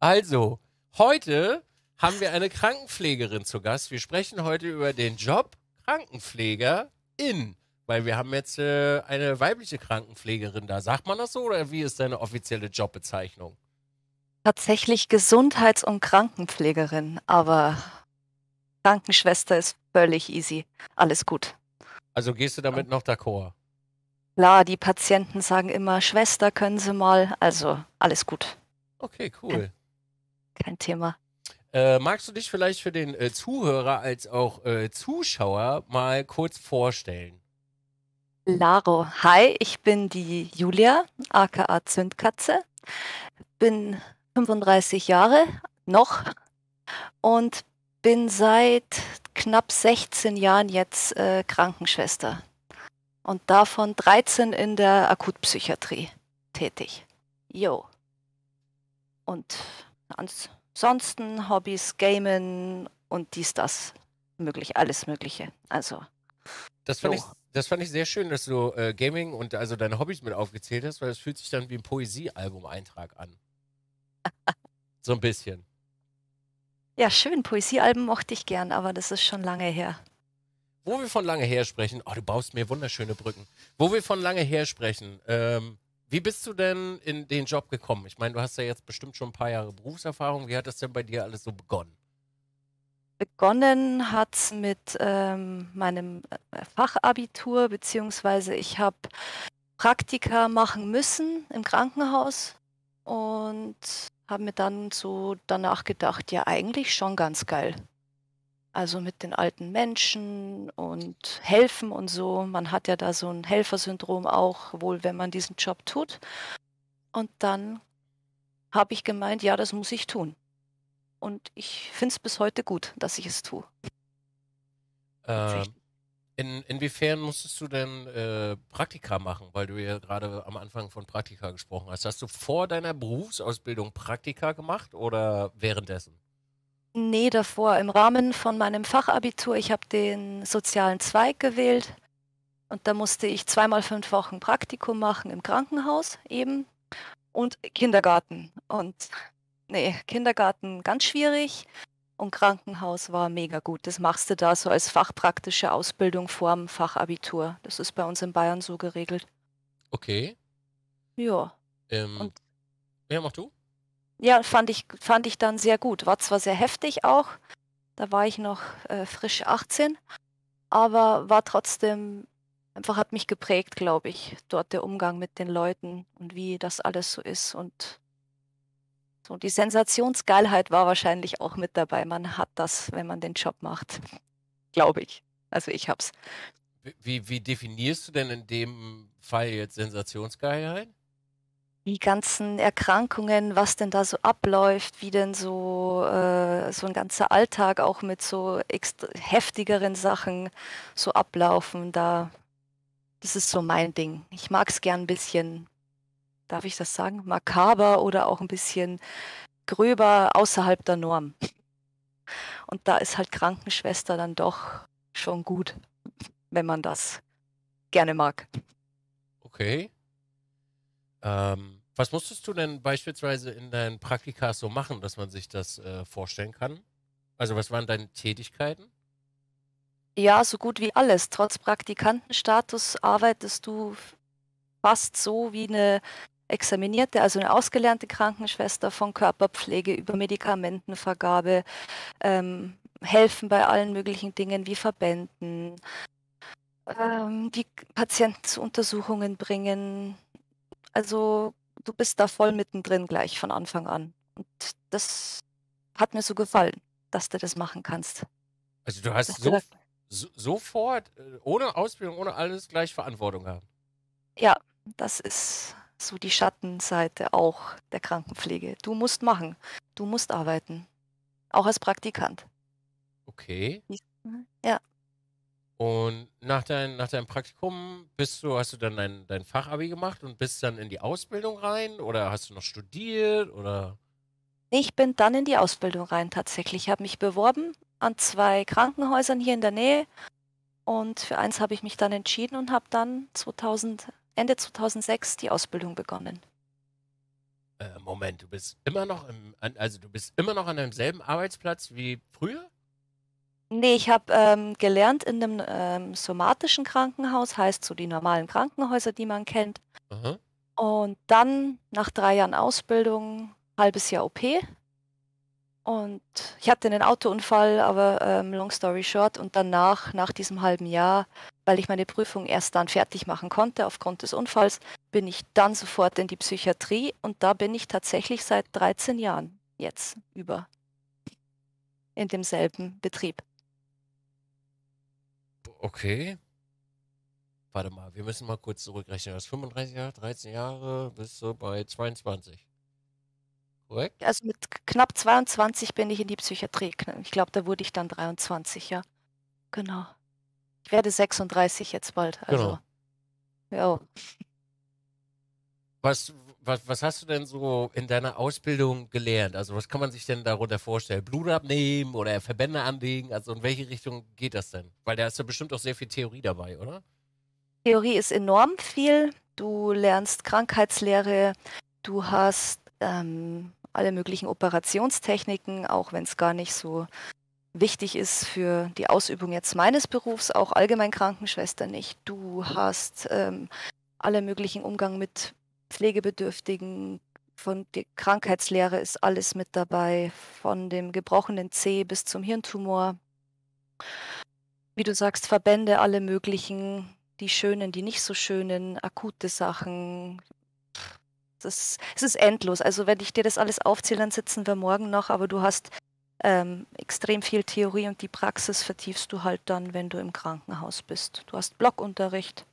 Also, heute haben wir eine Krankenpflegerin zu Gast. Wir sprechen heute über den Job Krankenpfleger in, weil wir haben jetzt äh, eine weibliche Krankenpflegerin da. Sagt man das so oder wie ist deine offizielle Jobbezeichnung? Tatsächlich Gesundheits- und Krankenpflegerin, aber Krankenschwester ist völlig easy. Alles gut. Also gehst du damit noch d'accord? Klar, die Patienten sagen immer, Schwester, können Sie mal. Also alles gut. Okay, cool kein Thema. Äh, magst du dich vielleicht für den äh, Zuhörer als auch äh, Zuschauer mal kurz vorstellen? Laro, hi, ich bin die Julia, aka Zündkatze, bin 35 Jahre noch und bin seit knapp 16 Jahren jetzt äh, Krankenschwester und davon 13 in der Akutpsychiatrie tätig. Jo. Und ans Ansonsten Hobbys, Gamen und dies, das, möglich, alles Mögliche. Also. Das fand, so. ich, das fand ich sehr schön, dass du äh, Gaming und also deine Hobbys mit aufgezählt hast, weil es fühlt sich dann wie ein Poesiealbum-Eintrag an. so ein bisschen. Ja, schön. Poesiealben mochte ich gern, aber das ist schon lange her. Wo wir von lange her sprechen, oh, du baust mir wunderschöne Brücken. Wo wir von lange her sprechen, ähm, wie bist du denn in den Job gekommen? Ich meine, du hast ja jetzt bestimmt schon ein paar Jahre Berufserfahrung. Wie hat das denn bei dir alles so begonnen? Begonnen hat es mit ähm, meinem äh, Fachabitur, beziehungsweise ich habe Praktika machen müssen im Krankenhaus und habe mir dann so danach gedacht, ja eigentlich schon ganz geil also mit den alten Menschen und helfen und so. Man hat ja da so ein Helfersyndrom auch, wohl wenn man diesen Job tut. Und dann habe ich gemeint, ja, das muss ich tun. Und ich finde es bis heute gut, dass ich es tue. Äh, in, inwiefern musstest du denn äh, Praktika machen, weil du ja gerade am Anfang von Praktika gesprochen hast? Hast du vor deiner Berufsausbildung Praktika gemacht oder währenddessen? Nee, davor. Im Rahmen von meinem Fachabitur, ich habe den sozialen Zweig gewählt und da musste ich zweimal fünf Wochen Praktikum machen im Krankenhaus eben und Kindergarten. Und nee, Kindergarten ganz schwierig und Krankenhaus war mega gut. Das machst du da so als fachpraktische Ausbildung vorm Fachabitur. Das ist bei uns in Bayern so geregelt. Okay. Ja. Ähm, und ja, mach du ja, fand ich, fand ich dann sehr gut. War zwar sehr heftig auch, da war ich noch äh, frisch 18, aber war trotzdem, einfach hat mich geprägt, glaube ich, dort der Umgang mit den Leuten und wie das alles so ist und so die Sensationsgeilheit war wahrscheinlich auch mit dabei. Man hat das, wenn man den Job macht, glaube ich. Also ich hab's. Wie, wie definierst du denn in dem Fall jetzt Sensationsgeilheit? die ganzen Erkrankungen, was denn da so abläuft, wie denn so, äh, so ein ganzer Alltag auch mit so heftigeren Sachen so ablaufen, da das ist so mein Ding. Ich mag es gern ein bisschen, darf ich das sagen, makaber oder auch ein bisschen gröber außerhalb der Norm. Und da ist halt Krankenschwester dann doch schon gut, wenn man das gerne mag. Okay. Ähm, was musstest du denn beispielsweise in deinen Praktika so machen, dass man sich das äh, vorstellen kann? Also was waren deine Tätigkeiten? Ja, so gut wie alles. Trotz Praktikantenstatus arbeitest du fast so wie eine examinierte, also eine ausgelernte Krankenschwester von Körperpflege über Medikamentenvergabe, ähm, helfen bei allen möglichen Dingen wie Verbänden, ähm, die Patienten zu Untersuchungen bringen. Also du bist da voll mittendrin gleich von Anfang an. Und das hat mir so gefallen, dass du das machen kannst. Also du hast so, so, sofort, äh, ohne Ausbildung, ohne alles, gleich Verantwortung haben. Ja, das ist so die Schattenseite auch der Krankenpflege. Du musst machen, du musst arbeiten, auch als Praktikant. Okay. Ja. Und nach, dein, nach deinem Praktikum bist du, hast du dann dein, dein Fachabi gemacht und bist dann in die Ausbildung rein oder hast du noch studiert oder? Ich bin dann in die Ausbildung rein tatsächlich. Ich habe mich beworben an zwei Krankenhäusern hier in der Nähe und für eins habe ich mich dann entschieden und habe dann 2000, Ende 2006 die Ausbildung begonnen. Äh, Moment, du bist immer noch im, also du bist immer noch an demselben Arbeitsplatz wie früher? Nee, ich habe ähm, gelernt in einem ähm, somatischen Krankenhaus, heißt so die normalen Krankenhäuser, die man kennt. Aha. Und dann nach drei Jahren Ausbildung, halbes Jahr OP. Und ich hatte einen Autounfall, aber ähm, long story short. Und danach, nach diesem halben Jahr, weil ich meine Prüfung erst dann fertig machen konnte aufgrund des Unfalls, bin ich dann sofort in die Psychiatrie. Und da bin ich tatsächlich seit 13 Jahren jetzt über in demselben Betrieb. Okay. Warte mal, wir müssen mal kurz zurückrechnen. Das 35 Jahre, 13 Jahre, bist du bei 22. Korrekt? Also mit knapp 22 bin ich in die Psychiatrie. Ich glaube, da wurde ich dann 23, ja. Genau. Ich werde 36 jetzt bald. Also. Genau. Ja. Was, was, was, hast du denn so in deiner Ausbildung gelernt? Also was kann man sich denn darunter vorstellen? Blut abnehmen oder Verbände anlegen? Also in welche Richtung geht das denn? Weil da ist ja bestimmt auch sehr viel Theorie dabei, oder? Theorie ist enorm viel. Du lernst Krankheitslehre, du hast ähm, alle möglichen Operationstechniken, auch wenn es gar nicht so wichtig ist für die Ausübung jetzt meines Berufs, auch allgemein Krankenschwester nicht. Du hast ähm, alle möglichen Umgang mit Pflegebedürftigen, von der Krankheitslehre ist alles mit dabei, von dem gebrochenen C bis zum Hirntumor. Wie du sagst, Verbände, alle möglichen, die schönen, die nicht so schönen, akute Sachen. Das, es ist endlos. Also wenn ich dir das alles aufzähle, dann sitzen wir morgen noch, aber du hast ähm, extrem viel Theorie und die Praxis vertiefst du halt dann, wenn du im Krankenhaus bist. Du hast Blockunterricht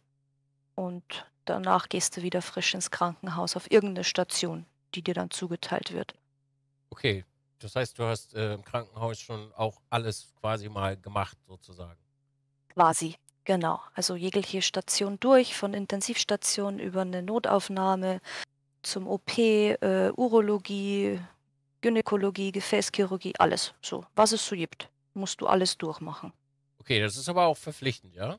und danach gehst du wieder frisch ins Krankenhaus auf irgendeine Station, die dir dann zugeteilt wird. Okay, das heißt, du hast äh, im Krankenhaus schon auch alles quasi mal gemacht, sozusagen. Quasi, genau. Also jegliche Station durch, von Intensivstation über eine Notaufnahme zum OP, äh, Urologie, Gynäkologie, Gefäßchirurgie, alles so. Was es so gibt, musst du alles durchmachen. Okay, das ist aber auch verpflichtend, ja?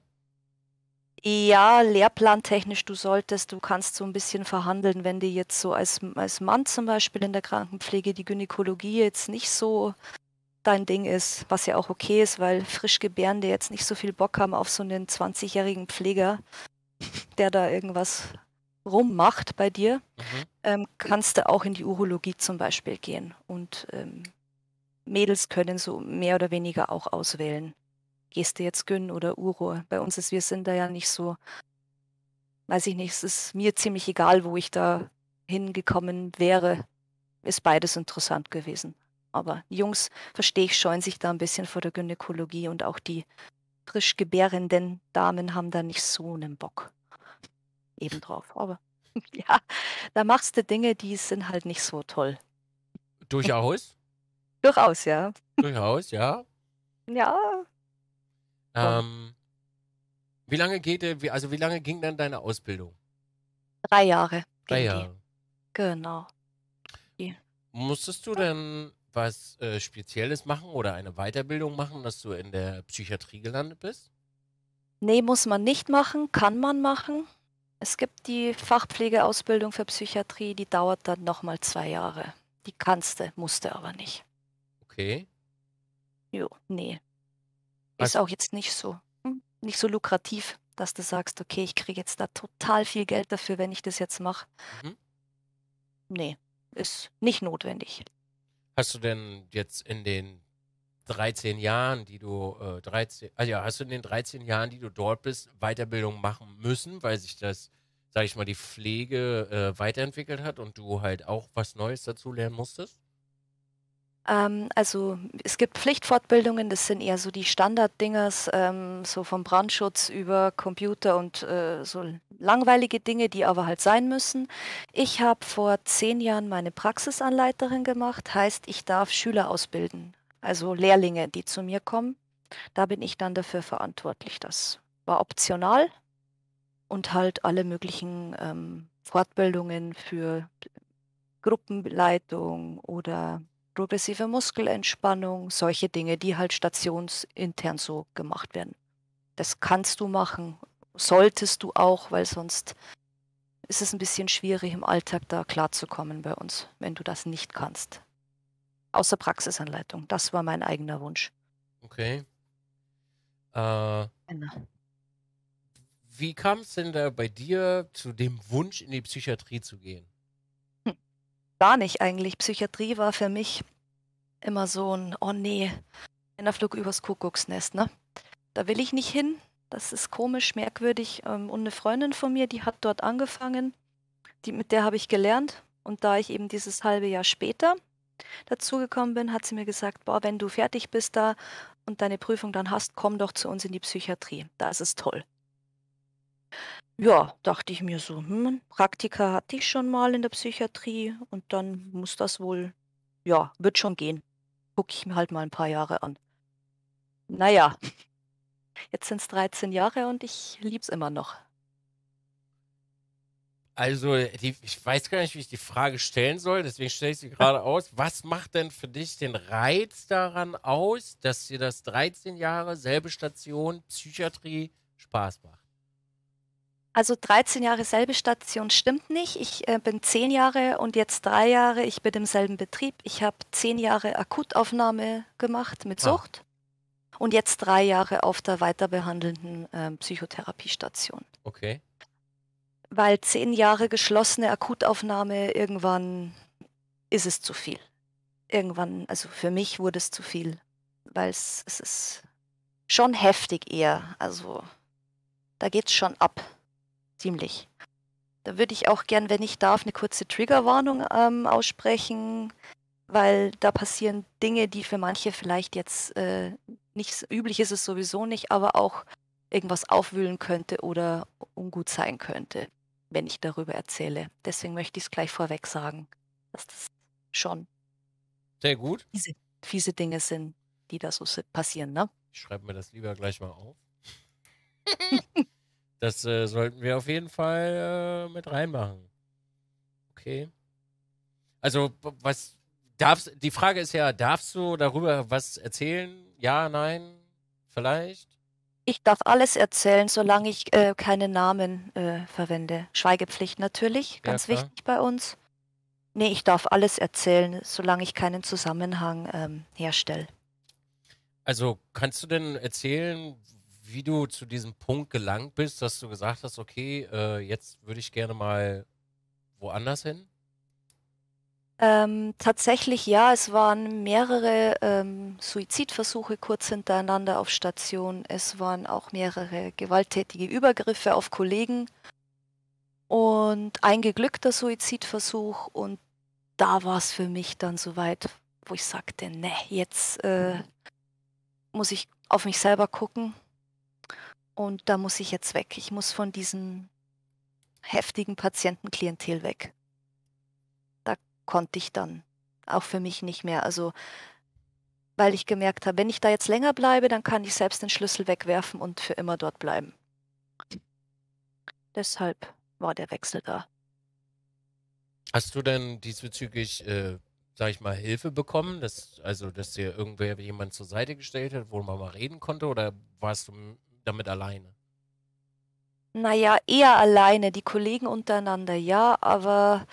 Ja, lehrplantechnisch, du solltest, du kannst so ein bisschen verhandeln, wenn dir jetzt so als, als Mann zum Beispiel in der Krankenpflege die Gynäkologie jetzt nicht so dein Ding ist, was ja auch okay ist, weil Frischgebärende jetzt nicht so viel Bock haben auf so einen 20-jährigen Pfleger, der da irgendwas rummacht bei dir, mhm. ähm, kannst du auch in die Urologie zum Beispiel gehen. Und ähm, Mädels können so mehr oder weniger auch auswählen. Geste jetzt Gün oder Uro. Bei uns ist, wir sind da ja nicht so, weiß ich nicht, es ist mir ziemlich egal, wo ich da hingekommen wäre. Ist beides interessant gewesen. Aber Jungs, verstehe ich, scheuen sich da ein bisschen vor der Gynäkologie und auch die frisch gebärenden Damen haben da nicht so einen Bock eben drauf. Aber ja, da machst du Dinge, die sind halt nicht so toll. Durchaus? Durchaus, ja. Durchaus, ja. Ja, ähm, wie lange geht der, also wie lange ging dann deine Ausbildung? Drei Jahre. Drei Jahre. Genau. Die. Musstest du denn was äh, Spezielles machen oder eine Weiterbildung machen, dass du in der Psychiatrie gelandet bist? Nee, muss man nicht machen, kann man machen. Es gibt die Fachpflegeausbildung für Psychiatrie, die dauert dann nochmal zwei Jahre. Die kannst du, musste aber nicht. Okay. Jo, nee, ist auch jetzt nicht so, hm, nicht so lukrativ, dass du sagst, okay, ich kriege jetzt da total viel Geld dafür, wenn ich das jetzt mache. Mhm. Nee, ist nicht notwendig. Hast du denn jetzt in den 13 Jahren, die du äh, 13, also ah ja, hast du in den 13 Jahren, die du dort bist, Weiterbildung machen müssen, weil sich das, sag ich mal, die Pflege äh, weiterentwickelt hat und du halt auch was Neues dazu lernen musstest? Ähm, also es gibt Pflichtfortbildungen, das sind eher so die Standarddingers, ähm, so vom Brandschutz über Computer und äh, so langweilige Dinge, die aber halt sein müssen. Ich habe vor zehn Jahren meine Praxisanleiterin gemacht, heißt, ich darf Schüler ausbilden, also Lehrlinge, die zu mir kommen. Da bin ich dann dafür verantwortlich. Das war optional und halt alle möglichen ähm, Fortbildungen für Gruppenleitung oder progressive Muskelentspannung, solche Dinge, die halt stationsintern so gemacht werden. Das kannst du machen, solltest du auch, weil sonst ist es ein bisschen schwierig im Alltag da klarzukommen bei uns, wenn du das nicht kannst. Außer Praxisanleitung, das war mein eigener Wunsch. Okay. Äh, genau. wie kam es denn da bei dir zu dem Wunsch, in die Psychiatrie zu gehen? gar nicht eigentlich. Psychiatrie war für mich immer so ein, oh nee, einer Flug übers Kuckucksnest, ne? Da will ich nicht hin. Das ist komisch, merkwürdig. Ähm, und eine Freundin von mir, die hat dort angefangen. Die, mit der habe ich gelernt. Und da ich eben dieses halbe Jahr später dazugekommen bin, hat sie mir gesagt, boah, wenn du fertig bist da und deine Prüfung dann hast, komm doch zu uns in die Psychiatrie. Da ist es toll. Ja, dachte ich mir so, hm, Praktika hatte ich schon mal in der Psychiatrie und dann muss das wohl, ja, wird schon gehen. Gucke ich mir halt mal ein paar Jahre an. Naja, jetzt sind es 13 Jahre und ich lieb's immer noch. Also, die, ich weiß gar nicht, wie ich die Frage stellen soll, deswegen stelle ich sie gerade aus. Was macht denn für dich den Reiz daran aus, dass dir das 13 Jahre selbe Station Psychiatrie Spaß macht? Also 13 Jahre selbe Station stimmt nicht. Ich äh, bin 10 Jahre und jetzt drei Jahre. Ich bin im selben Betrieb. Ich habe 10 Jahre Akutaufnahme gemacht mit ah. Sucht ah. und jetzt drei Jahre auf der weiterbehandelnden äh, Psychotherapiestation. Okay. Weil 10 Jahre geschlossene Akutaufnahme irgendwann ist es zu viel. Irgendwann, also für mich wurde es zu viel, weil es, es ist schon heftig eher. Also da geht es schon ab ziemlich. Da würde ich auch gern, wenn ich darf, eine kurze Triggerwarnung ähm, aussprechen, weil da passieren Dinge, die für manche vielleicht jetzt äh, nicht üblich ist es sowieso nicht, aber auch irgendwas aufwühlen könnte oder ungut sein könnte, wenn ich darüber erzähle. Deswegen möchte ich es gleich vorweg sagen, dass das schon sehr gut fiese, fiese Dinge sind, die da so passieren. Ne? Ich schreibe mir das lieber gleich mal auf. Das äh, sollten wir auf jeden Fall äh, mit reinmachen. Okay. Also, was darfst die Frage ist ja, darfst du darüber was erzählen? Ja, nein, vielleicht? Ich darf alles erzählen, solange ich äh, keine Namen äh, verwende. Schweigepflicht natürlich, ganz ja, wichtig bei uns. Nee, ich darf alles erzählen, solange ich keinen Zusammenhang ähm, herstelle. Also kannst du denn erzählen, wie du zu diesem Punkt gelangt bist, dass du gesagt hast, okay, äh, jetzt würde ich gerne mal woanders hin? Ähm, tatsächlich ja, es waren mehrere ähm, Suizidversuche kurz hintereinander auf Station. Es waren auch mehrere gewalttätige Übergriffe auf Kollegen und ein geglückter Suizidversuch. Und da war es für mich dann soweit, wo ich sagte, ne, jetzt äh, mhm. muss ich auf mich selber gucken und da muss ich jetzt weg. Ich muss von diesem heftigen Patientenklientel weg. Da konnte ich dann auch für mich nicht mehr. Also, weil ich gemerkt habe, wenn ich da jetzt länger bleibe, dann kann ich selbst den Schlüssel wegwerfen und für immer dort bleiben. Deshalb war der Wechsel da. Hast du denn diesbezüglich, äh, sag ich mal, Hilfe bekommen? Dass, also, dass dir irgendwer jemand zur Seite gestellt hat, wo man mal reden konnte? Oder warst du damit alleine? Naja, eher alleine, die Kollegen untereinander, ja, aber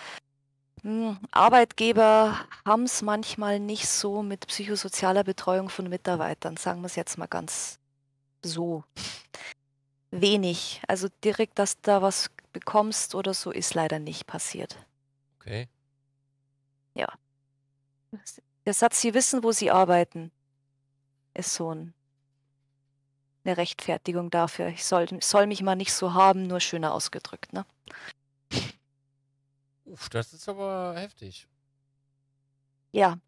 mh, hm, Arbeitgeber haben es manchmal nicht so mit psychosozialer Betreuung von Mitarbeitern, sagen wir es jetzt mal ganz so. Wenig. Also direkt, dass da was bekommst oder so, ist leider nicht passiert. Okay. Ja. Der Satz, Sie wissen, wo Sie arbeiten, ist so ein eine Rechtfertigung dafür. Ich soll, soll mich mal nicht so haben, nur schöner ausgedrückt. Ne? Uff, das ist aber heftig. Ja,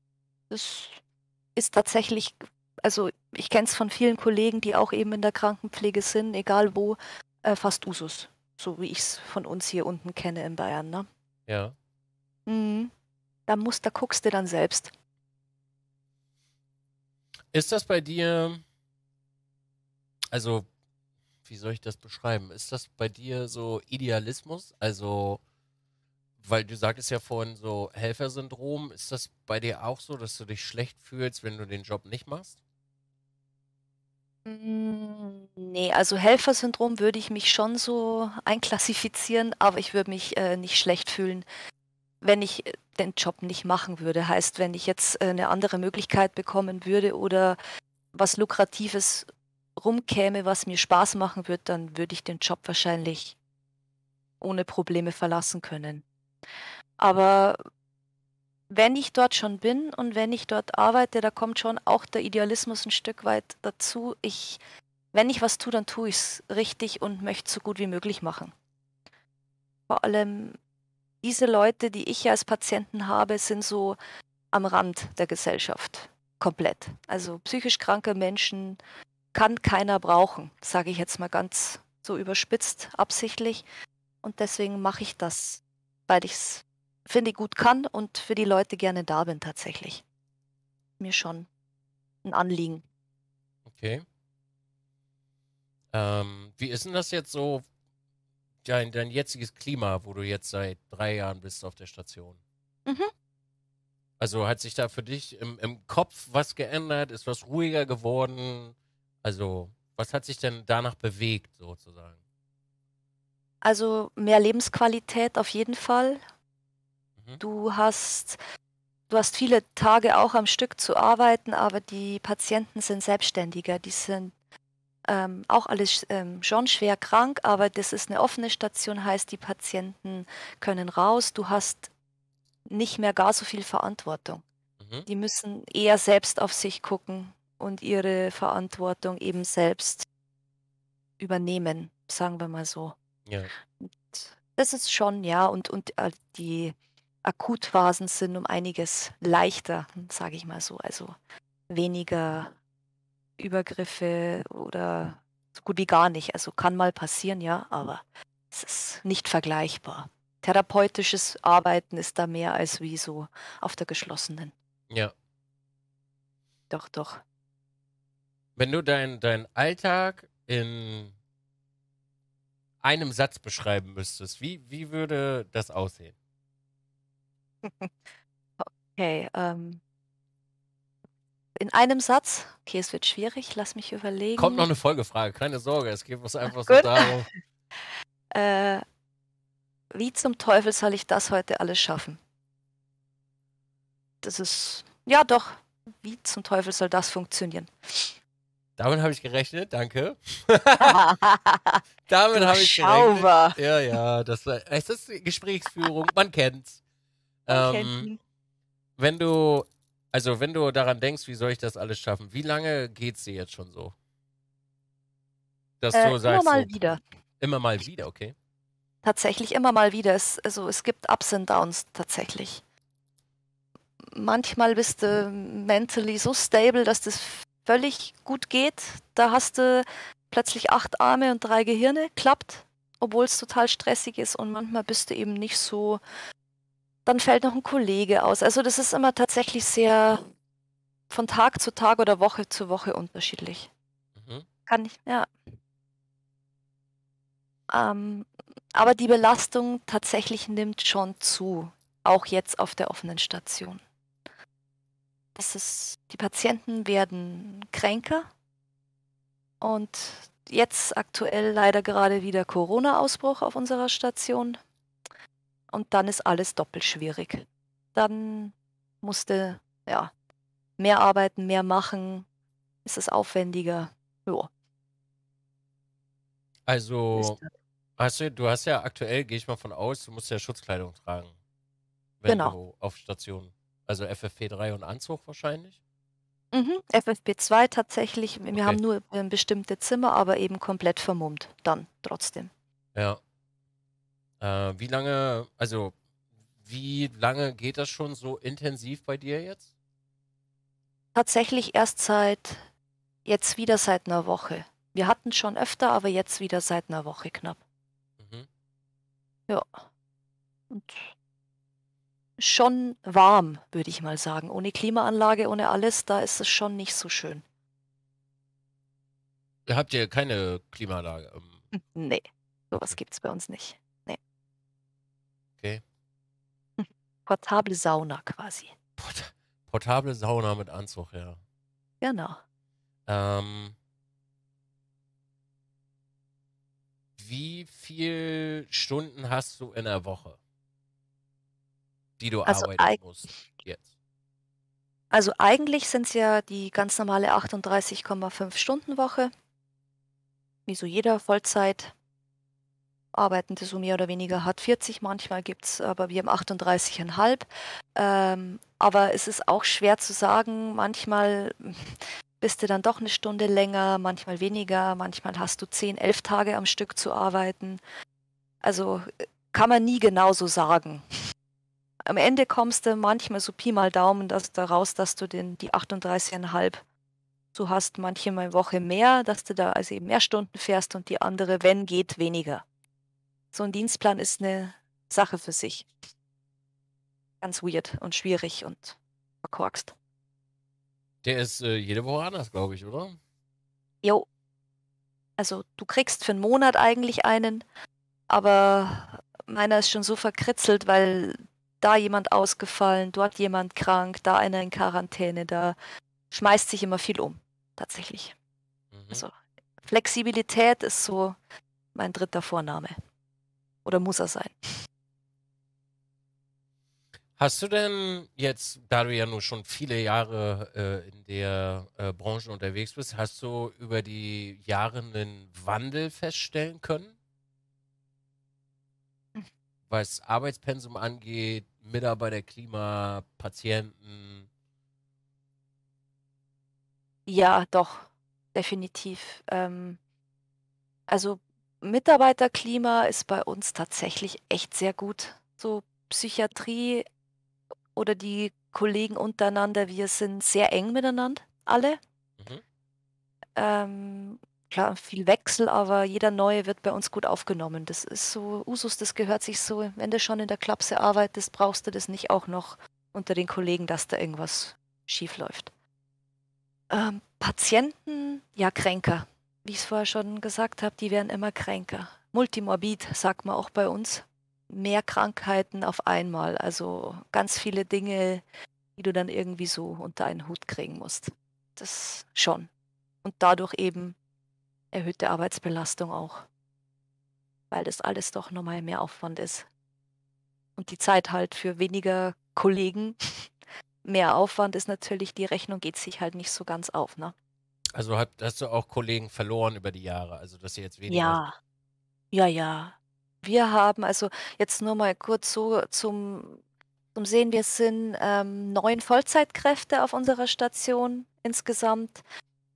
das ist tatsächlich, also ich kenne es von vielen Kollegen, die auch eben in der Krankenpflege sind, egal wo, äh, fast Usus. So wie ich es von uns hier unten kenne in Bayern. Ne? Ja. Mhm. Da musst, da guckst du dann selbst. Ist das bei dir also, wie soll ich das beschreiben? Ist das bei dir so Idealismus? Also, weil du sagtest ja vorhin so Helfersyndrom, ist das bei dir auch so, dass du dich schlecht fühlst, wenn du den Job nicht machst? Mm, nee, also Helfersyndrom würde ich mich schon so einklassifizieren, aber ich würde mich äh, nicht schlecht fühlen, wenn ich äh, den Job nicht machen würde. Heißt, wenn ich jetzt äh, eine andere Möglichkeit bekommen würde oder was Lukratives rumkäme, was mir Spaß machen würde, dann würde ich den Job wahrscheinlich ohne Probleme verlassen können. Aber wenn ich dort schon bin und wenn ich dort arbeite, da kommt schon auch der Idealismus ein Stück weit dazu. Ich, wenn ich was tue, dann tue ich es richtig und möchte so gut wie möglich machen. Vor allem diese Leute, die ich als Patienten habe, sind so am Rand der Gesellschaft komplett. Also psychisch kranke Menschen, kann keiner brauchen, sage ich jetzt mal ganz so überspitzt, absichtlich. Und deswegen mache ich das, weil ich es, finde ich, gut kann und für die Leute gerne da bin tatsächlich. Mir schon ein Anliegen. Okay. Ähm, wie ist denn das jetzt so, dein, dein jetziges Klima, wo du jetzt seit drei Jahren bist auf der Station? Mhm. Also hat sich da für dich im, im Kopf was geändert? Ist was ruhiger geworden? Also, was hat sich denn danach bewegt, sozusagen? Also mehr Lebensqualität auf jeden Fall. Mhm. Du hast du hast viele Tage auch am Stück zu arbeiten, aber die Patienten sind selbstständiger. Die sind ähm, auch alles ähm, schon schwer krank, aber das ist eine offene Station, heißt, die Patienten können raus. Du hast nicht mehr gar so viel Verantwortung. Mhm. Die müssen eher selbst auf sich gucken und ihre Verantwortung eben selbst übernehmen, sagen wir mal so. Ja. das ist schon, ja, und, und äh, die Akutphasen sind um einiges leichter, sage ich mal so. Also weniger Übergriffe oder so gut wie gar nicht. Also kann mal passieren, ja, aber es ist nicht vergleichbar. Therapeutisches Arbeiten ist da mehr als wie so auf der geschlossenen. Ja. Doch, doch. Wenn du deinen dein Alltag in einem Satz beschreiben müsstest, wie, wie würde das aussehen? Okay, ähm, in einem Satz, okay, es wird schwierig, lass mich überlegen. Kommt noch eine Folgefrage, keine Sorge, es geht uns einfach so darum. äh, wie zum Teufel soll ich das heute alles schaffen? Das ist, ja doch, wie zum Teufel soll das funktionieren? Damit habe ich gerechnet, danke. Damit habe ich Schauber. gerechnet. Ja, ja, das war, es ist Gesprächsführung, man kennt's. Man ähm, Wenn du, also wenn du daran denkst, wie soll ich das alles schaffen, wie lange geht's dir jetzt schon so? Dass äh, du sagst, immer mal so, wieder. Immer mal wieder, okay. Tatsächlich immer mal wieder. Es, also es gibt Ups und Downs tatsächlich manchmal bist du mentally so stable, dass das völlig gut geht. Da hast du plötzlich acht Arme und drei Gehirne, klappt, obwohl es total stressig ist und manchmal bist du eben nicht so. Dann fällt noch ein Kollege aus. Also das ist immer tatsächlich sehr von Tag zu Tag oder Woche zu Woche unterschiedlich. Mhm. Kann ich, ja. Ähm, aber die Belastung tatsächlich nimmt schon zu, auch jetzt auf der offenen Station. Das ist, die Patienten werden kränker und jetzt aktuell leider gerade wieder Corona-Ausbruch auf unserer Station und dann ist alles doppelt schwierig. Dann musste ja mehr arbeiten, mehr machen, ist es aufwendiger. Jo. Also hast du, du hast ja aktuell, gehe ich mal von aus, du musst ja Schutzkleidung tragen, wenn genau. du auf Station also FFP3 und Anzug wahrscheinlich? Mhm, FFP2 tatsächlich. Wir okay. haben nur ein bestimmte Zimmer, aber eben komplett vermummt dann trotzdem. Ja. Äh, wie lange, also wie lange geht das schon so intensiv bei dir jetzt? Tatsächlich erst seit, jetzt wieder seit einer Woche. Wir hatten schon öfter, aber jetzt wieder seit einer Woche knapp. Mhm. Ja. Und schon warm, würde ich mal sagen. Ohne Klimaanlage, ohne alles, da ist es schon nicht so schön. habt ihr keine Klimaanlage? Ähm. Hm, nee, sowas gibt es bei uns nicht. Nee. Okay. Portable Sauna quasi. Port portable Sauna mit Anzug, ja. Genau. Ähm, wie viele Stunden hast du in der Woche? die du also arbeiten musst jetzt? Also eigentlich sind es ja die ganz normale 38,5 Stunden Woche, wie so jeder Vollzeit Arbeitende so mehr oder weniger hat. 40 manchmal gibt es, aber wir haben 38,5. Ähm, aber es ist auch schwer zu sagen, manchmal bist du dann doch eine Stunde länger, manchmal weniger, manchmal hast du 10, 11 Tage am Stück zu arbeiten. Also äh, kann man nie genauso sagen am Ende kommst du manchmal so Pi mal Daumen dass daraus, dass du den, die 38,5 so hast, manchmal eine Woche mehr, dass du da also eben mehr Stunden fährst und die andere, wenn geht, weniger. So ein Dienstplan ist eine Sache für sich. Ganz weird und schwierig und verkorkst. Der ist äh, jede Woche anders, glaube ich, oder? Jo. Also du kriegst für einen Monat eigentlich einen, aber meiner ist schon so verkritzelt, weil da jemand ausgefallen, dort jemand krank, da einer in Quarantäne, da schmeißt sich immer viel um, tatsächlich. Mhm. Also Flexibilität ist so mein dritter Vorname. Oder muss er sein? Hast du denn jetzt, da du ja nur schon viele Jahre äh, in der äh, Branche unterwegs bist, hast du über die Jahre einen Wandel feststellen können? Hm. was Arbeitspensum angeht, Mitarbeiter, Klima, Patienten? Ja, doch, definitiv. Ähm, also Mitarbeiterklima ist bei uns tatsächlich echt sehr gut. So Psychiatrie oder die Kollegen untereinander, wir sind sehr eng miteinander, alle. Mhm. Ähm, klar, viel Wechsel, aber jeder Neue wird bei uns gut aufgenommen. Das ist so Usus, das gehört sich so. Wenn du schon in der Klapse arbeitest, brauchst du das nicht auch noch unter den Kollegen, dass da irgendwas schief läuft. Ähm, Patienten, ja, kränker. Wie ich es vorher schon gesagt habe, die werden immer kränker. Multimorbid, sagt man auch bei uns. Mehr Krankheiten auf einmal. Also ganz viele Dinge, die du dann irgendwie so unter einen Hut kriegen musst. Das schon. Und dadurch eben erhöhte Arbeitsbelastung auch, weil das alles doch nochmal mehr Aufwand ist. Und die Zeit halt für weniger Kollegen, mehr Aufwand ist natürlich, die Rechnung geht sich halt nicht so ganz auf. Ne? Also hat, hast du auch Kollegen verloren über die Jahre, also dass ihr jetzt weniger. Ja, ja, ja. Wir haben, also jetzt nur mal kurz so zum, zum Sehen, wir sind ähm, neun Vollzeitkräfte auf unserer Station insgesamt.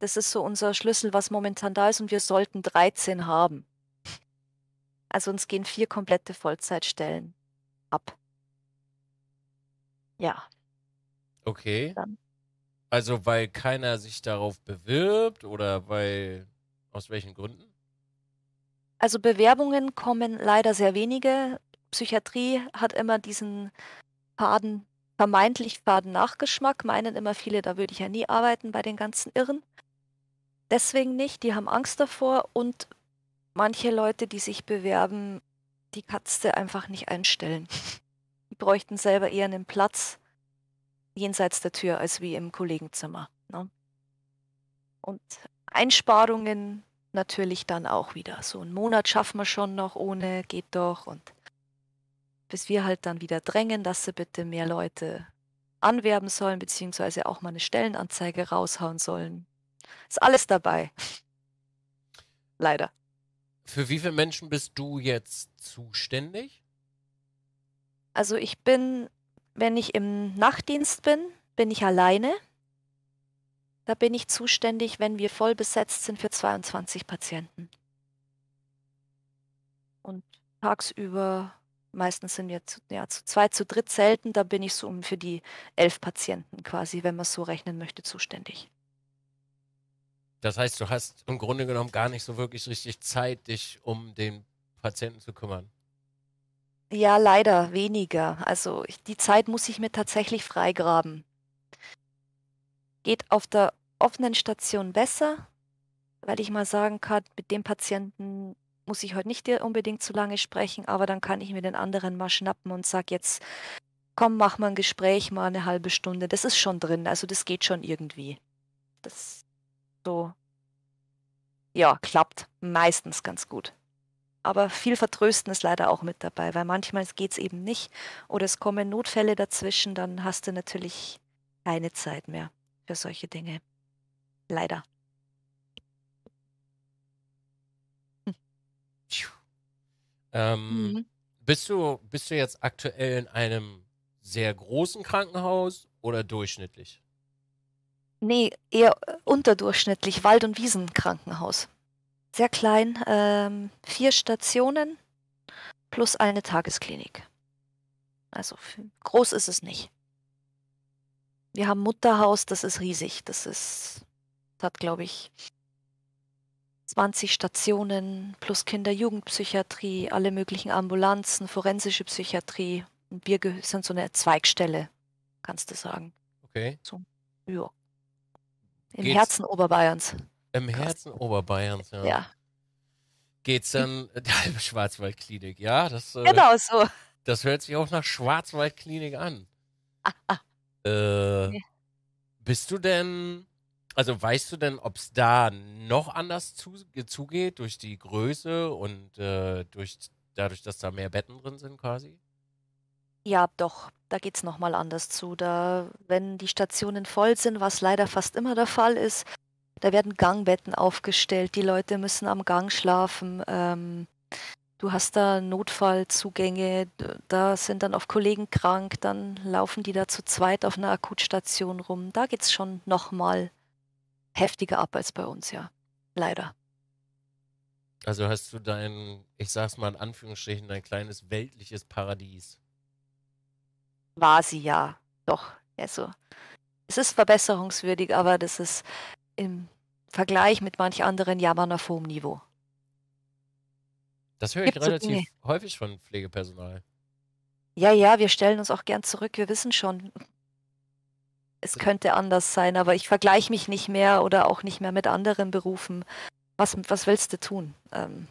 Das ist so unser Schlüssel, was momentan da ist und wir sollten 13 haben. Also uns gehen vier komplette Vollzeitstellen ab. Ja. Okay. Dann. Also weil keiner sich darauf bewirbt oder weil aus welchen Gründen? Also Bewerbungen kommen leider sehr wenige. Psychiatrie hat immer diesen faden, vermeintlich faden Nachgeschmack, meinen immer viele, da würde ich ja nie arbeiten bei den ganzen Irren deswegen nicht, die haben Angst davor und manche Leute, die sich bewerben, die Katze einfach nicht einstellen. Die bräuchten selber eher einen Platz jenseits der Tür als wie im Kollegenzimmer. Ne? Und Einsparungen natürlich dann auch wieder. So einen Monat schaffen wir schon noch ohne, geht doch. Und bis wir halt dann wieder drängen, dass sie bitte mehr Leute anwerben sollen, beziehungsweise auch mal eine Stellenanzeige raushauen sollen, ist alles dabei. Leider. Für wie viele Menschen bist du jetzt zuständig? Also ich bin, wenn ich im Nachtdienst bin, bin ich alleine. Da bin ich zuständig, wenn wir voll besetzt sind, für 22 Patienten. Und tagsüber, meistens sind wir zu, ja, zu zwei, zu dritt selten, da bin ich so um für die elf Patienten quasi, wenn man es so rechnen möchte, zuständig. Das heißt, du hast im Grunde genommen gar nicht so wirklich richtig Zeit, dich um den Patienten zu kümmern. Ja, leider weniger. Also ich, die Zeit muss ich mir tatsächlich freigraben. Geht auf der offenen Station besser, weil ich mal sagen kann, mit dem Patienten muss ich heute nicht unbedingt zu lange sprechen, aber dann kann ich mir den anderen mal schnappen und sag jetzt, komm, mach mal ein Gespräch, mal eine halbe Stunde. Das ist schon drin, also das geht schon irgendwie. Das so, ja, klappt meistens ganz gut. Aber viel Vertrösten ist leider auch mit dabei, weil manchmal geht es eben nicht oder es kommen Notfälle dazwischen, dann hast du natürlich keine Zeit mehr für solche Dinge. Leider. Ähm, mhm. bist, du, bist du jetzt aktuell in einem sehr großen Krankenhaus oder durchschnittlich? Nee, eher äh, unterdurchschnittlich. Wald- und Wiesenkrankenhaus. Sehr klein. Ähm, vier Stationen plus eine Tagesklinik. Also groß ist es nicht. Wir haben Mutterhaus, das ist riesig. Das ist, das hat, glaube ich, 20 Stationen plus Kinder-Jugendpsychiatrie, alle möglichen Ambulanzen, forensische Psychiatrie. wir sind so eine Zweigstelle, kannst du sagen. Okay. So, ja. Im Geht's, Herzen Oberbayerns. Im Herzen Oberbayerns, ja. ja. Geht's dann die halbe Schwarzwaldklinik, ja? Das, äh, genau äh, so. Das hört sich auch nach Schwarzwaldklinik an. Ah, ah. Äh, Bist du denn, also weißt du denn, ob es da noch anders zu, zugeht durch die Größe und äh, durch, dadurch, dass da mehr Betten drin sind quasi? Ja, doch, da geht es nochmal anders zu. Da, wenn die Stationen voll sind, was leider fast immer der Fall ist, da werden Gangbetten aufgestellt. Die Leute müssen am Gang schlafen. Ähm, du hast da Notfallzugänge. Da sind dann oft Kollegen krank. Dann laufen die da zu zweit auf einer Akutstation rum. Da geht es schon nochmal heftiger ab als bei uns, ja. Leider. Also hast du dein, ich sag's mal in Anführungsstrichen, dein kleines weltliches Paradies war sie ja doch. Also es ist verbesserungswürdig, aber das ist im Vergleich mit manch anderen jammern auf hohem Niveau. Das höre ich Gibt's relativ Dinge? häufig von Pflegepersonal. Ja, ja, wir stellen uns auch gern zurück. Wir wissen schon, es könnte anders sein, aber ich vergleiche mich nicht mehr oder auch nicht mehr mit anderen Berufen. Was, was willst du tun? Ähm,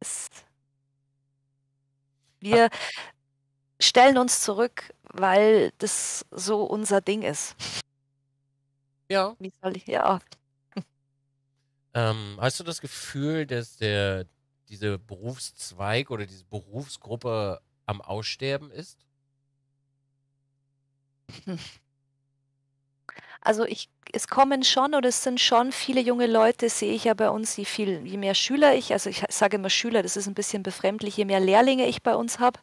es, wir, stellen uns zurück, weil das so unser Ding ist. Ja. Wie soll ich, ja. Ähm, hast du das Gefühl, dass der, diese Berufszweig oder diese Berufsgruppe am Aussterben ist? Also ich, es kommen schon oder es sind schon viele junge Leute, sehe ich ja bei uns, je viel, je mehr Schüler ich, also ich sage immer Schüler, das ist ein bisschen befremdlich, je mehr Lehrlinge ich bei uns habe,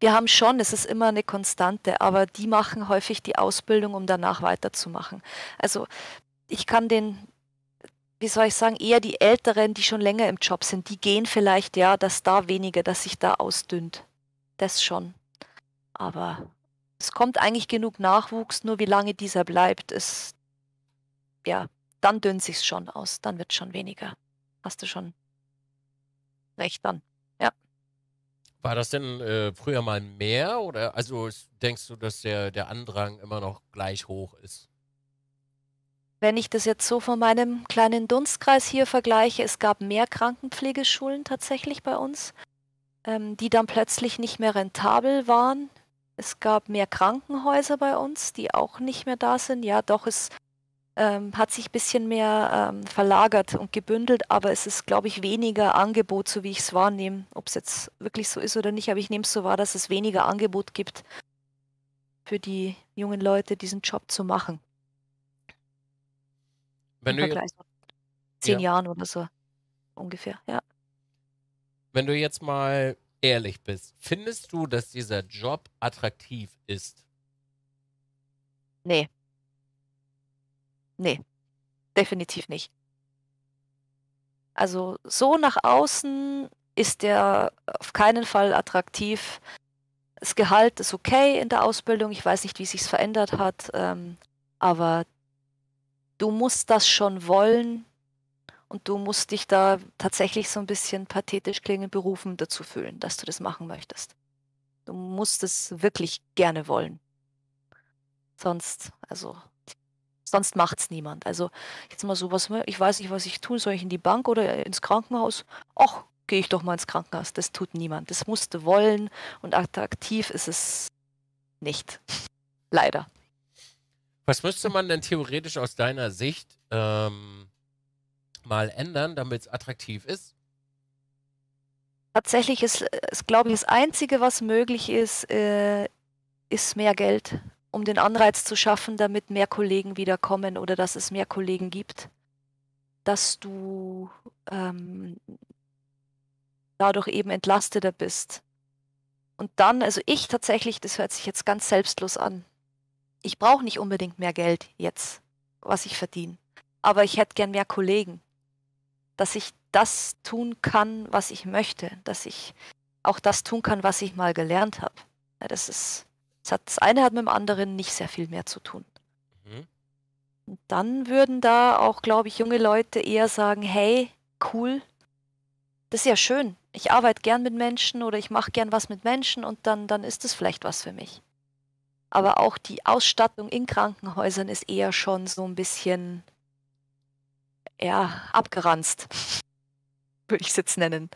wir haben schon, es ist immer eine Konstante, aber die machen häufig die Ausbildung, um danach weiterzumachen. Also ich kann den, wie soll ich sagen, eher die Älteren, die schon länger im Job sind, die gehen vielleicht ja, dass da weniger, dass sich da ausdünnt. Das schon. Aber es kommt eigentlich genug Nachwuchs, nur wie lange dieser bleibt, ist ja, dann dünnt sich's schon aus, dann wird schon weniger. Hast du schon recht dann. War das denn äh, früher mal mehr oder also denkst du, dass der, der Andrang immer noch gleich hoch ist? Wenn ich das jetzt so von meinem kleinen Dunstkreis hier vergleiche, es gab mehr Krankenpflegeschulen tatsächlich bei uns, ähm, die dann plötzlich nicht mehr rentabel waren. Es gab mehr Krankenhäuser bei uns, die auch nicht mehr da sind. Ja, doch, es ähm, hat sich ein bisschen mehr ähm, verlagert und gebündelt, aber es ist, glaube ich, weniger Angebot, so wie ich es wahrnehme. Ob es jetzt wirklich so ist oder nicht, aber ich nehme es so wahr, dass es weniger Angebot gibt für die jungen Leute, diesen Job zu machen. Wenn Im du Vergleich zehn ja. Jahren oder so ungefähr, ja. Wenn du jetzt mal ehrlich bist, findest du, dass dieser Job attraktiv ist? Nee. Nee, definitiv nicht. Also so nach außen ist der auf keinen Fall attraktiv. Das Gehalt ist okay in der Ausbildung. Ich weiß nicht, wie sich verändert hat, ähm, aber du musst das schon wollen und du musst dich da tatsächlich so ein bisschen pathetisch klingen, berufen dazu fühlen, dass du das machen möchtest. Du musst es wirklich gerne wollen. Sonst, also sonst macht es niemand. Also jetzt mal sowas, ich weiß nicht, was ich tun soll, ich in die Bank oder ins Krankenhaus? Och, gehe ich doch mal ins Krankenhaus. Das tut niemand. Das musste wollen und attraktiv ist es nicht. Leider. Was müsste man denn theoretisch aus deiner Sicht ähm, mal ändern, damit es attraktiv ist? Tatsächlich ist, äh, ist glaube ich, das Einzige, was möglich ist, äh, ist mehr Geld um den Anreiz zu schaffen, damit mehr Kollegen wiederkommen oder dass es mehr Kollegen gibt, dass du ähm, dadurch eben entlasteter bist. Und dann, also ich tatsächlich, das hört sich jetzt ganz selbstlos an. Ich brauche nicht unbedingt mehr Geld jetzt, was ich verdiene. Aber ich hätte gern mehr Kollegen. Dass ich das tun kann, was ich möchte. Dass ich auch das tun kann, was ich mal gelernt habe. Ja, das ist das eine hat mit dem anderen nicht sehr viel mehr zu tun. Mhm. Und dann würden da auch, glaube ich, junge Leute eher sagen, hey, cool, das ist ja schön. Ich arbeite gern mit Menschen oder ich mache gern was mit Menschen und dann, dann ist das vielleicht was für mich. Aber auch die Ausstattung in Krankenhäusern ist eher schon so ein bisschen, ja, abgeranzt, würde ich es jetzt nennen.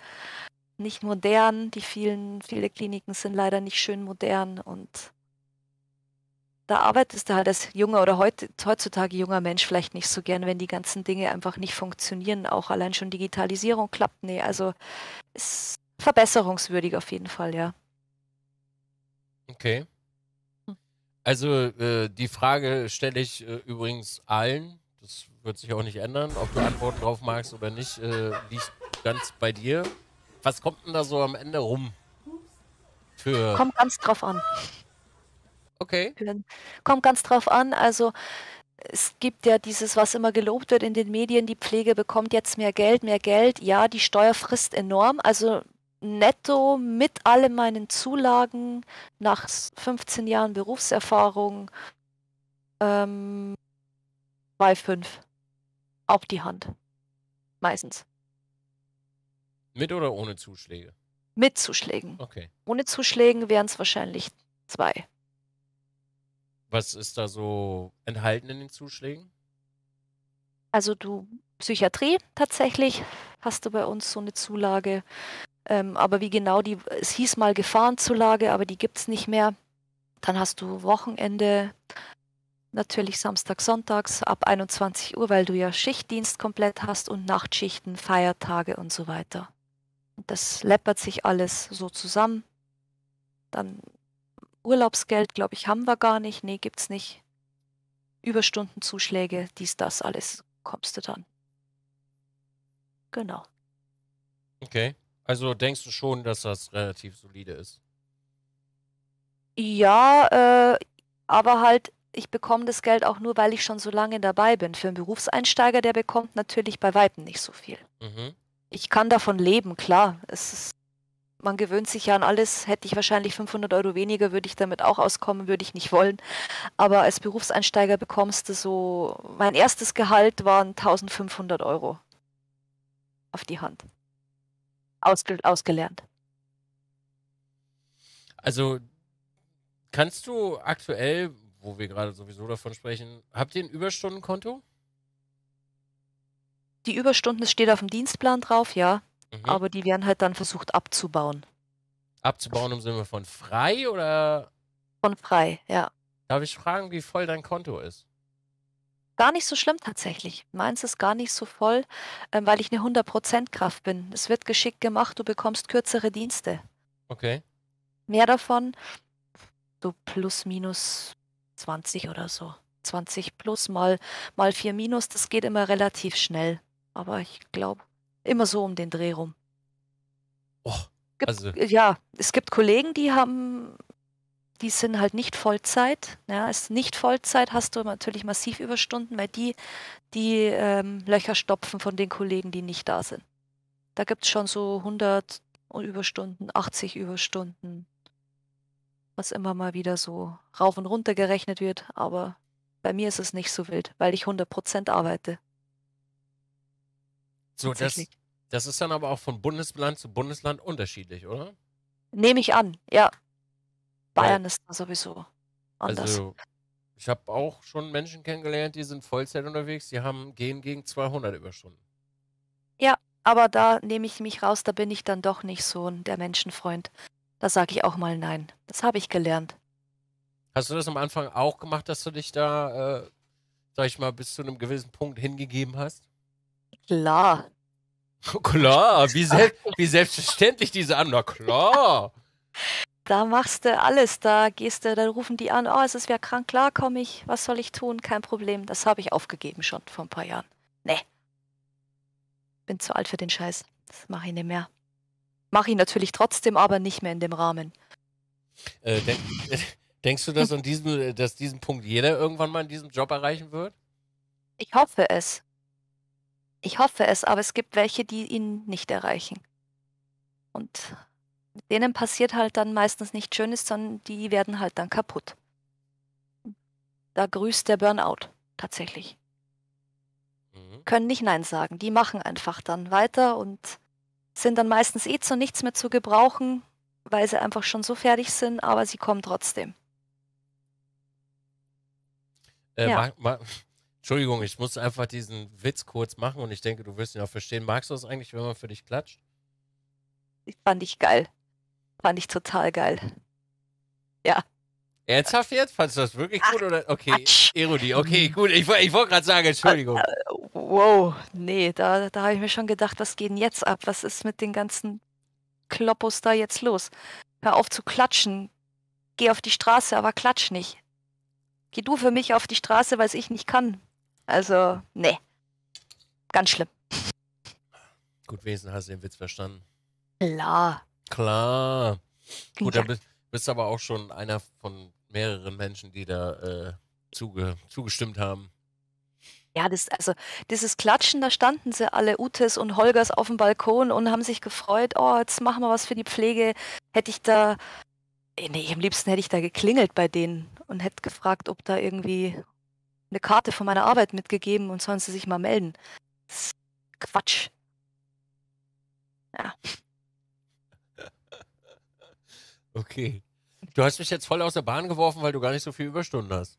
Nicht modern, die vielen, viele Kliniken sind leider nicht schön modern und da arbeitest du halt als junger oder heutzutage junger Mensch vielleicht nicht so gern, wenn die ganzen Dinge einfach nicht funktionieren. Auch allein schon Digitalisierung klappt nee. Also ist verbesserungswürdig auf jeden Fall, ja. Okay. Also äh, die Frage stelle ich äh, übrigens allen. Das wird sich auch nicht ändern. Ob du Antworten drauf magst oder nicht, äh, liegt ganz bei dir. Was kommt denn da so am Ende rum? Für Kommt ganz drauf an. Okay. Kommt ganz drauf an. Also es gibt ja dieses, was immer gelobt wird in den Medien, die Pflege bekommt jetzt mehr Geld, mehr Geld. Ja, die Steuer frisst enorm. Also netto mit allen meinen Zulagen nach 15 Jahren Berufserfahrung ähm, bei 5 auf die Hand. Meistens. Mit oder ohne Zuschläge? Mit Zuschlägen. Okay. Ohne Zuschlägen wären es wahrscheinlich zwei. Was ist da so enthalten in den Zuschlägen? Also du Psychiatrie tatsächlich hast du bei uns so eine Zulage. Ähm, aber wie genau die, es hieß mal Gefahrenzulage, aber die gibt es nicht mehr. Dann hast du Wochenende, natürlich Samstag, Sonntags ab 21 Uhr, weil du ja Schichtdienst komplett hast und Nachtschichten, Feiertage und so weiter. Das läppert sich alles so zusammen. Dann Urlaubsgeld, glaube ich, haben wir gar nicht. Nee, gibt's nicht. Überstundenzuschläge, dies, das, alles kommst du dann. Genau. Okay. Also denkst du schon, dass das relativ solide ist? Ja, äh, aber halt, ich bekomme das Geld auch nur, weil ich schon so lange dabei bin. Für einen Berufseinsteiger, der bekommt natürlich bei Weitem nicht so viel. Mhm. Ich kann davon leben, klar. Es ist man gewöhnt sich ja an alles. Hätte ich wahrscheinlich 500 Euro weniger, würde ich damit auch auskommen, würde ich nicht wollen. Aber als Berufseinsteiger bekommst du so, mein erstes Gehalt waren 1500 Euro auf die Hand. Ausge ausgelernt. Also kannst du aktuell, wo wir gerade sowieso davon sprechen, habt ihr ein Überstundenkonto? Die Überstunden, das steht auf dem Dienstplan drauf, ja. Mhm. Aber die werden halt dann versucht abzubauen. Abzubauen im Sinne von frei oder? Von frei, ja. Darf ich fragen, wie voll dein Konto ist? Gar nicht so schlimm tatsächlich. Meins ist gar nicht so voll, ähm, weil ich eine 100% Kraft bin. Es wird geschickt gemacht, du bekommst kürzere Dienste. Okay. Mehr davon, so plus minus 20 oder so. 20 plus mal, mal 4 minus, das geht immer relativ schnell. Aber ich glaube, Immer so um den Dreh rum. Oh, also. ja, es gibt Kollegen, die haben, die sind halt nicht Vollzeit. Ja, als nicht Vollzeit hast du natürlich massiv Überstunden, weil die die ähm, Löcher stopfen von den Kollegen, die nicht da sind. Da gibt es schon so 100 Überstunden, 80 Überstunden, was immer mal wieder so rauf und runter gerechnet wird. Aber bei mir ist es nicht so wild, weil ich 100% arbeite. So, das, das ist dann aber auch von Bundesland zu Bundesland unterschiedlich, oder? Nehme ich an, ja. Bayern ja. ist da sowieso anders. Also, ich habe auch schon Menschen kennengelernt, die sind Vollzeit unterwegs, die haben gehen gegen 200 Überstunden. Ja, aber da nehme ich mich raus, da bin ich dann doch nicht so der Menschenfreund. Da sage ich auch mal nein. Das habe ich gelernt. Hast du das am Anfang auch gemacht, dass du dich da, äh, sag ich mal, bis zu einem gewissen Punkt hingegeben hast? Klar. Klar, wie, sel wie selbstverständlich diese an. Na klar. Da machst du alles, da gehst du, dann rufen die an, oh, es ist wer krank, klar komme ich, was soll ich tun, kein Problem. Das habe ich aufgegeben schon vor ein paar Jahren. Nee. Bin zu alt für den Scheiß. Das mache ich nicht mehr. Mache ich natürlich trotzdem, aber nicht mehr in dem Rahmen. Äh, denk, denkst du, dass, an diesem, dass diesen Punkt jeder irgendwann mal in diesem Job erreichen wird? Ich hoffe es. Ich hoffe es, aber es gibt welche, die ihn nicht erreichen. Und mit denen passiert halt dann meistens nichts Schönes, sondern die werden halt dann kaputt. Da grüßt der Burnout tatsächlich. Mhm. Können nicht Nein sagen, die machen einfach dann weiter und sind dann meistens eh zu nichts mehr zu gebrauchen, weil sie einfach schon so fertig sind, aber sie kommen trotzdem. Äh, ja. Mag, mag, Entschuldigung, ich muss einfach diesen Witz kurz machen und ich denke, du wirst ihn auch verstehen. Magst du es eigentlich, wenn man für dich klatscht? Ich fand ich geil. Fand ich total geil. Ja. Ernsthaft jetzt? Fandest du das wirklich gut oder? Okay, Erodie, okay, gut. Ich, ich wollte gerade sagen, Entschuldigung. Wow, nee, da, da habe ich mir schon gedacht, was geht denn jetzt ab? Was ist mit den ganzen Kloppos da jetzt los? Hör auf zu klatschen. Geh auf die Straße, aber klatsch nicht. Geh du für mich auf die Straße, weil ich nicht kann. Also, nee. Ganz schlimm. Gut, Wesen hast du den Witz verstanden. Klar. Klar. Gut, ja. dann bist, bist aber auch schon einer von mehreren Menschen, die da äh, zuge, zugestimmt haben. Ja, das, also dieses Klatschen, da standen sie alle, Utes und Holgers auf dem Balkon und haben sich gefreut, oh, jetzt machen wir was für die Pflege. Hätte ich da, nee, am liebsten hätte ich da geklingelt bei denen und hätte gefragt, ob da irgendwie, eine Karte von meiner Arbeit mitgegeben und sollen sie sich mal melden. Das ist Quatsch. Ja. Okay. Du hast mich jetzt voll aus der Bahn geworfen, weil du gar nicht so viel Überstunden hast.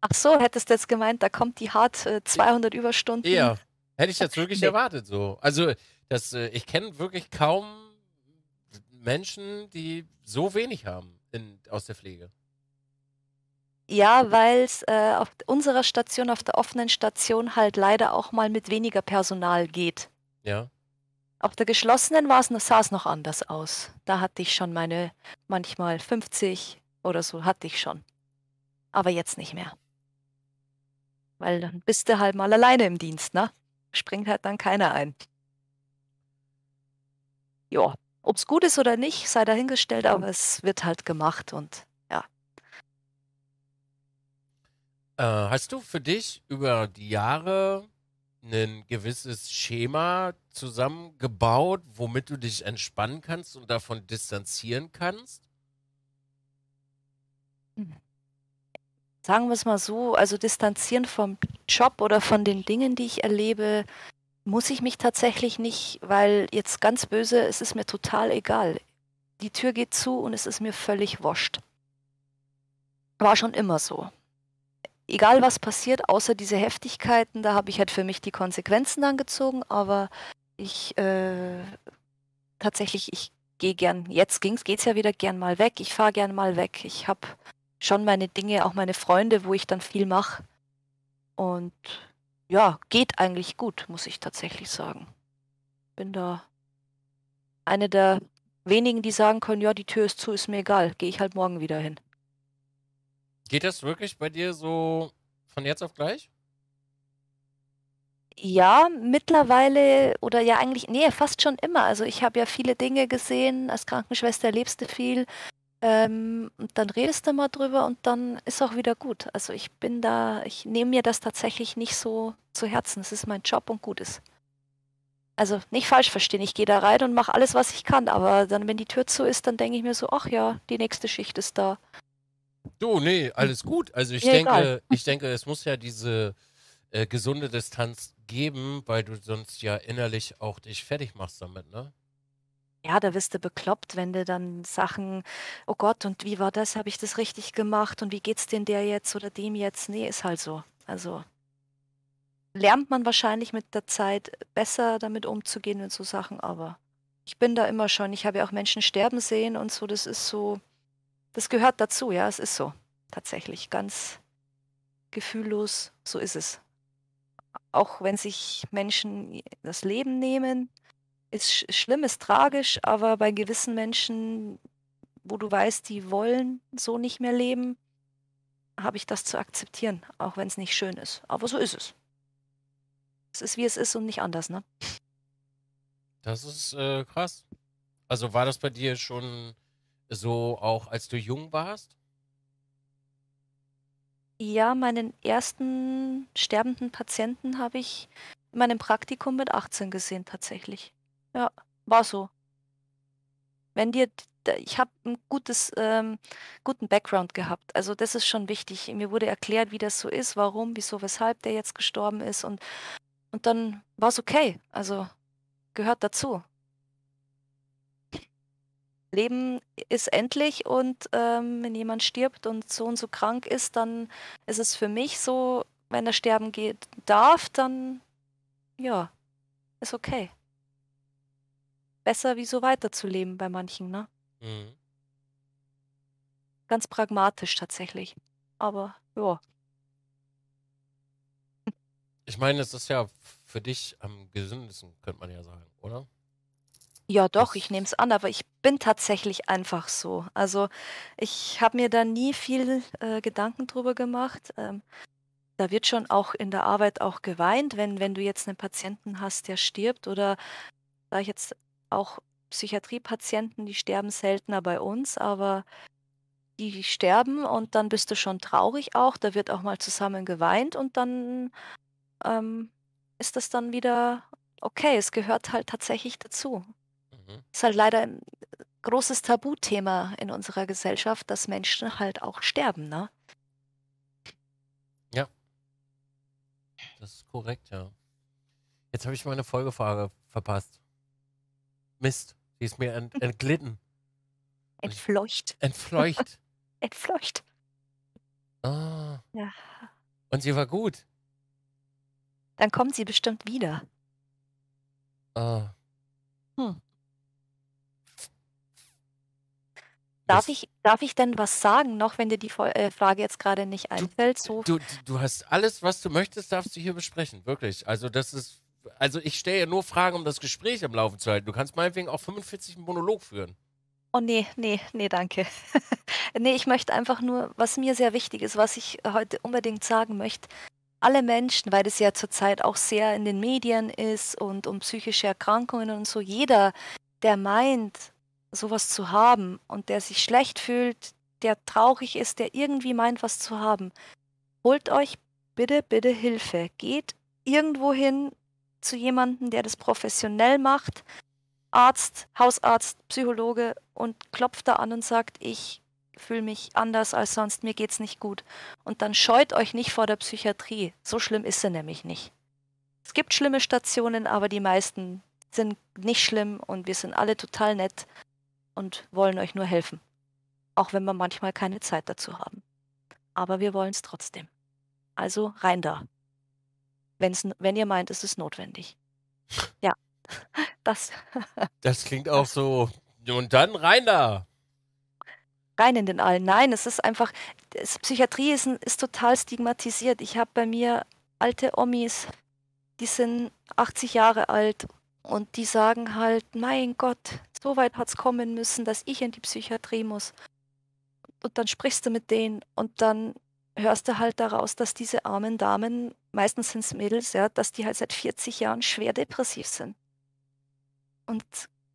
Ach so, hättest du jetzt gemeint, da kommt die hart äh, 200 Überstunden. Ja, hätte ich jetzt wirklich nee. erwartet so. Also, das, äh, ich kenne wirklich kaum Menschen, die so wenig haben in, aus der Pflege. Ja, weil es äh, auf unserer Station, auf der offenen Station halt leider auch mal mit weniger Personal geht. Ja. Auf der geschlossenen sah es noch anders aus. Da hatte ich schon meine manchmal 50 oder so hatte ich schon. Aber jetzt nicht mehr. Weil dann bist du halt mal alleine im Dienst, ne? Springt halt dann keiner ein. Ja, ob es gut ist oder nicht, sei dahingestellt, aber es wird halt gemacht und Äh, hast du für dich über die Jahre ein gewisses Schema zusammengebaut, womit du dich entspannen kannst und davon distanzieren kannst? Hm. Sagen wir es mal so, also distanzieren vom Job oder von den Dingen, die ich erlebe, muss ich mich tatsächlich nicht, weil jetzt ganz böse, es ist mir total egal. Die Tür geht zu und es ist mir völlig wurscht. War schon immer so egal was passiert, außer diese Heftigkeiten, da habe ich halt für mich die Konsequenzen dann gezogen, aber ich äh, tatsächlich, ich gehe gern, jetzt ging's, geht's ja wieder gern mal weg, ich fahre gern mal weg. Ich habe schon meine Dinge, auch meine Freunde, wo ich dann viel mache. Und ja, geht eigentlich gut, muss ich tatsächlich sagen. Bin da eine der wenigen, die sagen können, ja, die Tür ist zu, ist mir egal, gehe ich halt morgen wieder hin. Geht das wirklich bei dir so von jetzt auf gleich? Ja, mittlerweile oder ja eigentlich, nee, fast schon immer. Also ich habe ja viele Dinge gesehen, als Krankenschwester lebst du viel. Ähm, und dann redest du mal drüber und dann ist auch wieder gut. Also ich bin da, ich nehme mir das tatsächlich nicht so zu Herzen. Es ist mein Job und gut ist. Also nicht falsch verstehen, ich gehe da rein und mache alles, was ich kann, aber dann, wenn die Tür zu ist, dann denke ich mir so, ach ja, die nächste Schicht ist da. Du, nee, alles gut. Also ich nee, denke, egal. ich denke, es muss ja diese äh, gesunde Distanz geben, weil du sonst ja innerlich auch dich fertig machst damit, ne? Ja, da wirst du bekloppt, wenn du dann Sachen, oh Gott, und wie war das? Habe ich das richtig gemacht? Und wie geht's denn der jetzt oder dem jetzt? Nee, ist halt so. Also lernt man wahrscheinlich mit der Zeit besser damit umzugehen und so Sachen, aber ich bin da immer schon, ich habe ja auch Menschen sterben sehen und so, das ist so, das gehört dazu, ja, es ist so. Tatsächlich ganz gefühllos, so ist es. Auch wenn sich Menschen das Leben nehmen, ist sch schlimm, ist tragisch, aber bei gewissen Menschen, wo du weißt, die wollen so nicht mehr leben, habe ich das zu akzeptieren, auch wenn es nicht schön ist. Aber so ist es. Es ist wie es ist und nicht anders, ne? Das ist äh, krass. Also war das bei dir schon so auch als du jung warst? Ja, meinen ersten sterbenden Patienten habe ich in meinem Praktikum mit 18 gesehen, tatsächlich. Ja, war so. Wenn dir, ich habe ein gutes, ähm, guten Background gehabt. Also das ist schon wichtig. Mir wurde erklärt, wie das so ist, warum, wieso, weshalb der jetzt gestorben ist und und dann war es okay. Also gehört dazu. Leben ist endlich und ähm, wenn jemand stirbt und so und so krank ist, dann ist es für mich so, wenn er sterben geht darf, dann ja, ist okay. Besser wie so weiterzuleben bei manchen, ne? Mhm. Ganz pragmatisch tatsächlich. Aber ja. Ich meine, es ist ja für dich am gesündesten, könnte man ja sagen, oder? Ja, doch, ich nehme es an, aber ich bin tatsächlich einfach so. Also ich habe mir da nie viel äh, Gedanken drüber gemacht. Ähm, da wird schon auch in der Arbeit auch geweint, wenn, wenn du jetzt einen Patienten hast, der stirbt oder da ich jetzt auch Psychiatriepatienten, die sterben seltener bei uns, aber die sterben und dann bist du schon traurig auch, da wird auch mal zusammen geweint und dann ähm, ist das dann wieder okay, es gehört halt tatsächlich dazu. Mhm. Ist halt leider ein äh, großes Tabuthema in unserer Gesellschaft, dass Menschen halt auch sterben, ne? Ja. Das ist korrekt, ja. Jetzt habe ich meine Folgefrage verpasst. Mist, die ist mir ent entglitten. Entfleucht. Entfleucht. Entfleucht. Ah. Ja. Und sie war gut. Dann kommt sie bestimmt wieder. Ah. Hm. Darf ich, darf ich denn was sagen noch, wenn dir die äh, Frage jetzt gerade nicht einfällt? So? Du, du, hast alles, was du möchtest, darfst du hier besprechen, wirklich. Also das ist, also ich stelle ja nur Fragen, um das Gespräch am Laufen zu halten. Du kannst meinetwegen auch 45 einen Monolog führen. Oh nee, nee, nee, danke. nee, ich möchte einfach nur, was mir sehr wichtig ist, was ich heute unbedingt sagen möchte. Alle Menschen, weil das ja zurzeit auch sehr in den Medien ist und um psychische Erkrankungen und so, jeder, der meint, sowas zu haben und der sich schlecht fühlt, der traurig ist, der irgendwie meint, was zu haben, holt euch bitte, bitte Hilfe. Geht irgendwo hin zu jemandem, der das professionell macht, Arzt, Hausarzt, Psychologe und klopft da an und sagt, ich fühle mich anders als sonst, mir geht's nicht gut. Und dann scheut euch nicht vor der Psychiatrie. So schlimm ist sie nämlich nicht. Es gibt schlimme Stationen, aber die meisten sind nicht schlimm und wir sind alle total nett und wollen euch nur helfen. Auch wenn wir manchmal keine Zeit dazu haben. Aber wir wollen es trotzdem. Also rein da. Wenn's, wenn ihr meint, es ist notwendig. Ja, das. das klingt auch so. Und dann rein da rein in den allen. Nein, es ist einfach, es, Psychiatrie ist, ist, total stigmatisiert. Ich habe bei mir alte Omis, die sind 80 Jahre alt und die sagen halt, mein Gott, so weit hat es kommen müssen, dass ich in die Psychiatrie muss. Und dann sprichst du mit denen und dann hörst du halt daraus, dass diese armen Damen, meistens sind es Mädels, ja, dass die halt seit 40 Jahren schwer depressiv sind. Und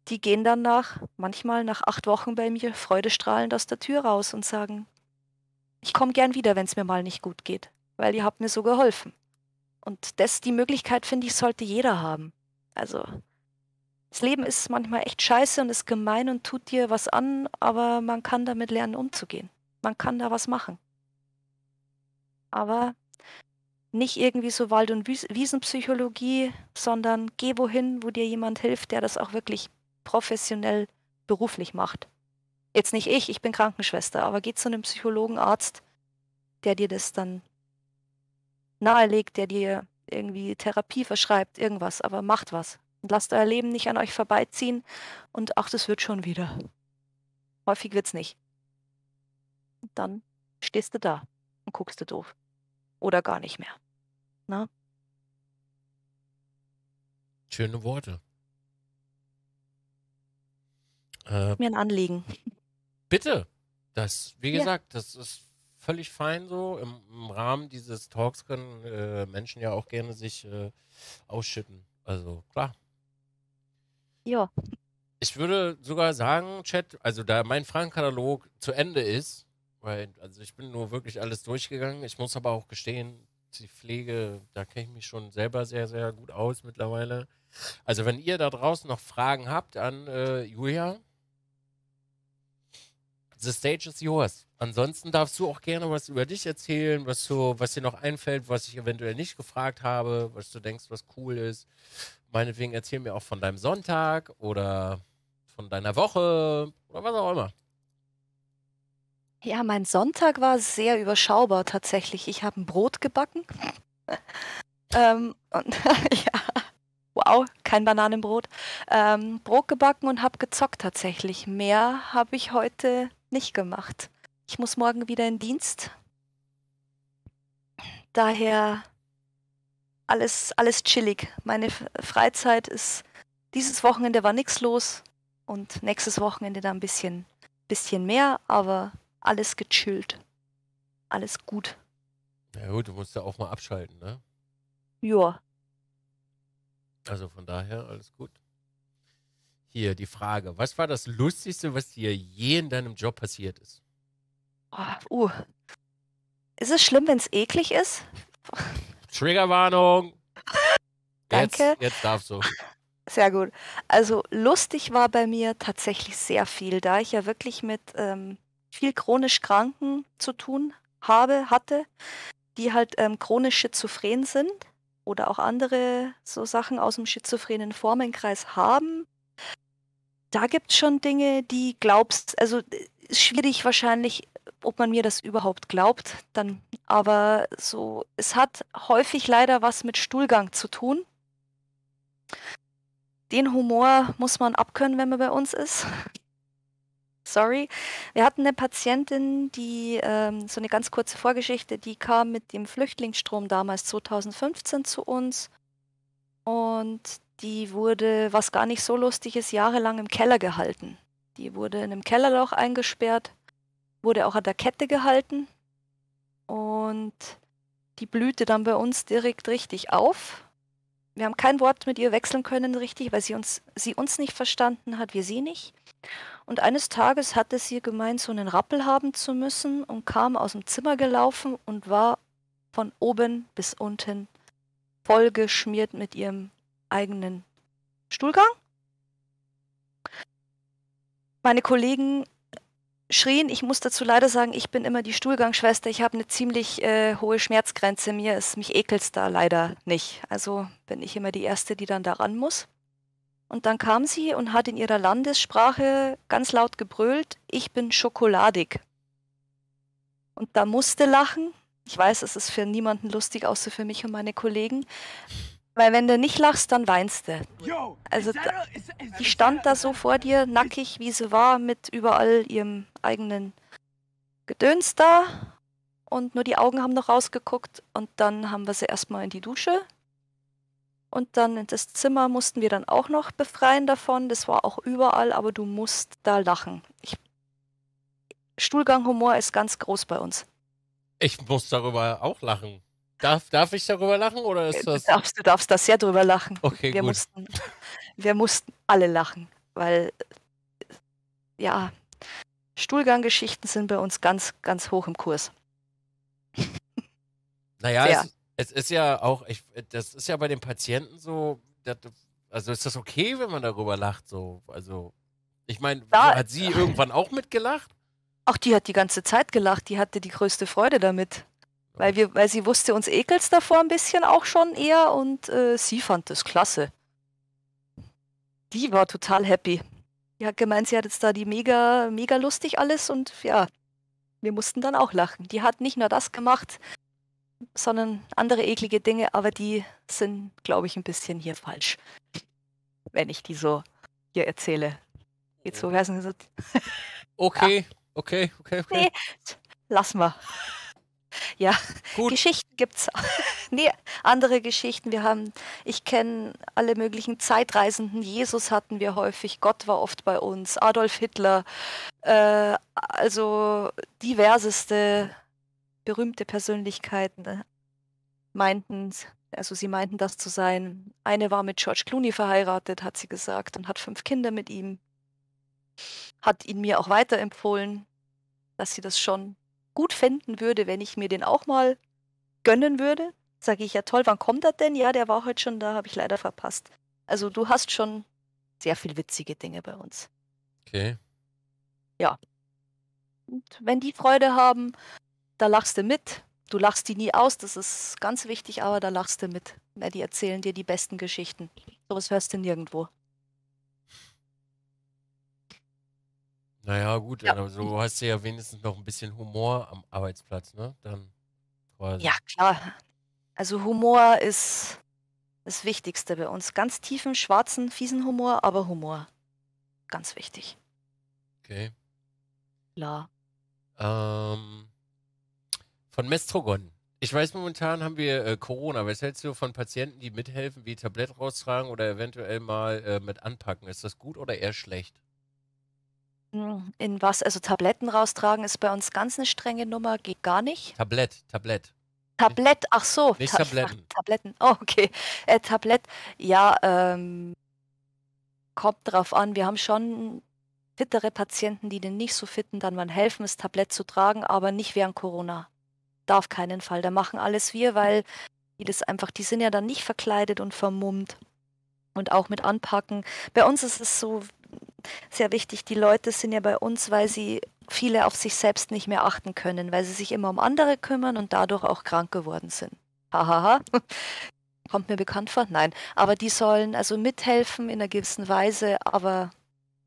die gehen dann nach, manchmal nach acht Wochen bei mir, freudestrahlend aus der Tür raus und sagen, ich komme gern wieder, wenn es mir mal nicht gut geht, weil ihr habt mir so geholfen. Und das, die Möglichkeit, finde ich, sollte jeder haben. Also, das Leben ist manchmal echt scheiße und ist gemein und tut dir was an, aber man kann damit lernen, umzugehen. Man kann da was machen. Aber nicht irgendwie so Wald- und Wiesenpsychologie, sondern geh wohin, wo dir jemand hilft, der das auch wirklich professionell beruflich macht. Jetzt nicht ich, ich bin Krankenschwester, aber geh zu einem Psychologen, Arzt, der dir das dann nahelegt, der dir irgendwie Therapie verschreibt, irgendwas, aber macht was. Und lasst euer Leben nicht an euch vorbeiziehen und ach, das wird schon wieder. Häufig wird's nicht. Und dann stehst du da und guckst du doof. Oder gar nicht mehr. Na? Ne? Schöne Worte. Äh, Mir ein ähm, Anliegen. Bitte. Das, wie ja. gesagt, das ist völlig fein so. Im, im Rahmen dieses Talks können äh, Menschen ja auch gerne sich äh, ausschütten. Also klar. Ja. Ich würde sogar sagen, Chat, also da mein Fragenkatalog zu Ende ist, weil also ich bin nur wirklich alles durchgegangen. Ich muss aber auch gestehen, die Pflege, da kenne ich mich schon selber sehr, sehr gut aus mittlerweile. Also wenn ihr da draußen noch Fragen habt an äh, Julia, the stage is yours. Ansonsten darfst du auch gerne was über dich erzählen, was, so, was dir noch einfällt, was ich eventuell nicht gefragt habe, was du denkst, was cool ist. Meinetwegen erzähl mir auch von deinem Sonntag oder von deiner Woche oder was auch immer. Ja, mein Sonntag war sehr überschaubar tatsächlich. Ich habe ein Brot gebacken. ähm, und, ja, wow, kein Bananenbrot. Ähm, Brot gebacken und habe gezockt tatsächlich. Mehr habe ich heute nicht gemacht. Ich muss morgen wieder in Dienst. Daher alles, alles chillig. Meine Freizeit ist, dieses Wochenende war nichts los und nächstes Wochenende dann ein bisschen, bisschen mehr, aber alles gechillt. Alles gut. Na gut, du musst ja auch mal abschalten, ne? Joa. Also von daher alles gut. Hier die Frage, was war das Lustigste, was dir je in deinem Job passiert ist? Oh, uh. Ist es schlimm, wenn es eklig ist? Triggerwarnung. Danke. Jetzt, jetzt darfst du. Sehr gut. Also lustig war bei mir tatsächlich sehr viel, da ich ja wirklich mit ähm, viel chronisch Kranken zu tun habe, hatte, die halt ähm, chronisch schizophren sind oder auch andere so Sachen aus dem schizophrenen Formenkreis haben. Da gibt es schon Dinge, die glaubst, also ist äh, schwierig wahrscheinlich ob man mir das überhaupt glaubt, dann aber so, es hat häufig leider was mit Stuhlgang zu tun. Den Humor muss man abkönnen, wenn man bei uns ist. Sorry. Wir hatten eine Patientin, die ähm, so eine ganz kurze Vorgeschichte, die kam mit dem Flüchtlingsstrom damals 2015 zu uns und die wurde, was gar nicht so lustig ist, jahrelang im Keller gehalten. Die wurde in einem Kellerloch eingesperrt wurde auch an der Kette gehalten und die blühte dann bei uns direkt richtig auf. Wir haben kein Wort mit ihr wechseln können richtig, weil sie uns, sie uns nicht verstanden hat, wir sie nicht. Und eines Tages hatte sie gemeint, so einen Rappel haben zu müssen und kam aus dem Zimmer gelaufen und war von oben bis unten vollgeschmiert mit ihrem eigenen Stuhlgang. Meine Kollegen schrien. Ich muss dazu leider sagen, ich bin immer die Stuhlgangsschwester. Ich habe eine ziemlich äh, hohe Schmerzgrenze. Mir ist mich ekelt da leider nicht. Also bin ich immer die Erste, die dann daran muss. Und dann kam sie und hat in ihrer Landessprache ganz laut gebrüllt, ich bin schokoladig. Und da musste lachen. Ich weiß, es ist für niemanden lustig, außer für mich und meine Kollegen. Weil wenn du nicht lachst, dann weinst du. Also die stand da so vor dir, nackig wie sie war, mit überall ihrem eigenen Gedöns da. Und nur die Augen haben noch rausgeguckt. Und dann haben wir sie erstmal in die Dusche. Und dann in das Zimmer mussten wir dann auch noch befreien davon. Das war auch überall, aber du musst da lachen. Ich, Stuhlganghumor ist ganz groß bei uns. Ich muss darüber auch lachen. Darf, darf ich darüber lachen oder äh, ist das? Du darfst, du darfst da sehr drüber lachen. Okay, wir gut. Mussten, wir mussten alle lachen, weil äh, ja, Stuhlganggeschichten sind bei uns ganz, ganz hoch im Kurs. Naja, es, es, ist ja auch, ich, das ist ja bei den Patienten so, das, also ist das okay, wenn man darüber lacht? So, also, ich meine, hat sie irgendwann auch mitgelacht? Auch die hat die ganze Zeit gelacht, die hatte die größte Freude damit. Weil, wir, weil sie wusste, uns ekelt es davor ein bisschen auch schon eher und äh, sie fand das klasse. Die war total happy. Die hat gemeint, sie hat jetzt da die mega, mega lustig alles und ja, wir mussten dann auch lachen. Die hat nicht nur das gemacht, sondern andere eklige Dinge, aber die sind, glaube ich, ein bisschen hier falsch. Wenn ich die so hier erzähle. Jetzt so, okay. okay, okay, okay, okay. Nee, lass mal. Ja, Gut. Geschichten es. nee, andere Geschichten. Wir haben, ich kenne alle möglichen Zeitreisenden. Jesus hatten wir häufig, Gott war oft bei uns, Adolf Hitler. Äh, also diverseste berühmte Persönlichkeiten ne, meinten, also sie meinten das zu sein. Eine war mit George Clooney verheiratet, hat sie gesagt, und hat fünf Kinder mit ihm. Hat ihn mir auch weiterempfohlen, dass sie das schon gut finden würde, wenn ich mir den auch mal gönnen würde. Sage ich ja toll, wann kommt er denn? Ja, der war heute schon da, habe ich leider verpasst. Also du hast schon sehr viel witzige Dinge bei uns. Okay. Ja. Und wenn die Freude haben, da lachst du mit. Du lachst die nie aus, das ist ganz wichtig, aber da lachst du mit. Die erzählen dir die besten Geschichten. Sowas hörst du nirgendwo. Naja, gut, ja. so hast du ja wenigstens noch ein bisschen Humor am Arbeitsplatz, ne? Dann quasi. Ja, klar. Also Humor ist das Wichtigste bei uns. Ganz tiefen, schwarzen, fiesen Humor, aber Humor. Ganz wichtig. Okay. Klar. Ähm, von Mestrogon. Ich weiß, momentan haben wir äh, Corona. Was hältst du von Patienten, die mithelfen, wie Tablett raustragen oder eventuell mal äh, mit anpacken? Ist das gut oder eher schlecht? in was, also Tabletten raustragen ist bei uns ganz eine strenge Nummer, geht gar nicht. Tablett, Tablett. Tablett, ach so. Nicht Ta Tabletten. Ach, Tabletten, oh, okay. Äh, Tablett, ja, ähm, kommt drauf an. Wir haben schon fittere Patienten, die den nicht so fitten, dann mal helfen, das Tablett zu tragen, aber nicht während Corona. Darf keinen Fall. Da machen alles wir, weil die das einfach, die sind ja dann nicht verkleidet und vermummt und auch mit anpacken. Bei uns ist es so, sehr wichtig, die Leute sind ja bei uns, weil sie viele auf sich selbst nicht mehr achten können, weil sie sich immer um andere kümmern und dadurch auch krank geworden sind. Hahaha. Kommt mir bekannt vor? Nein. Aber die sollen also mithelfen in einer gewissen Weise, aber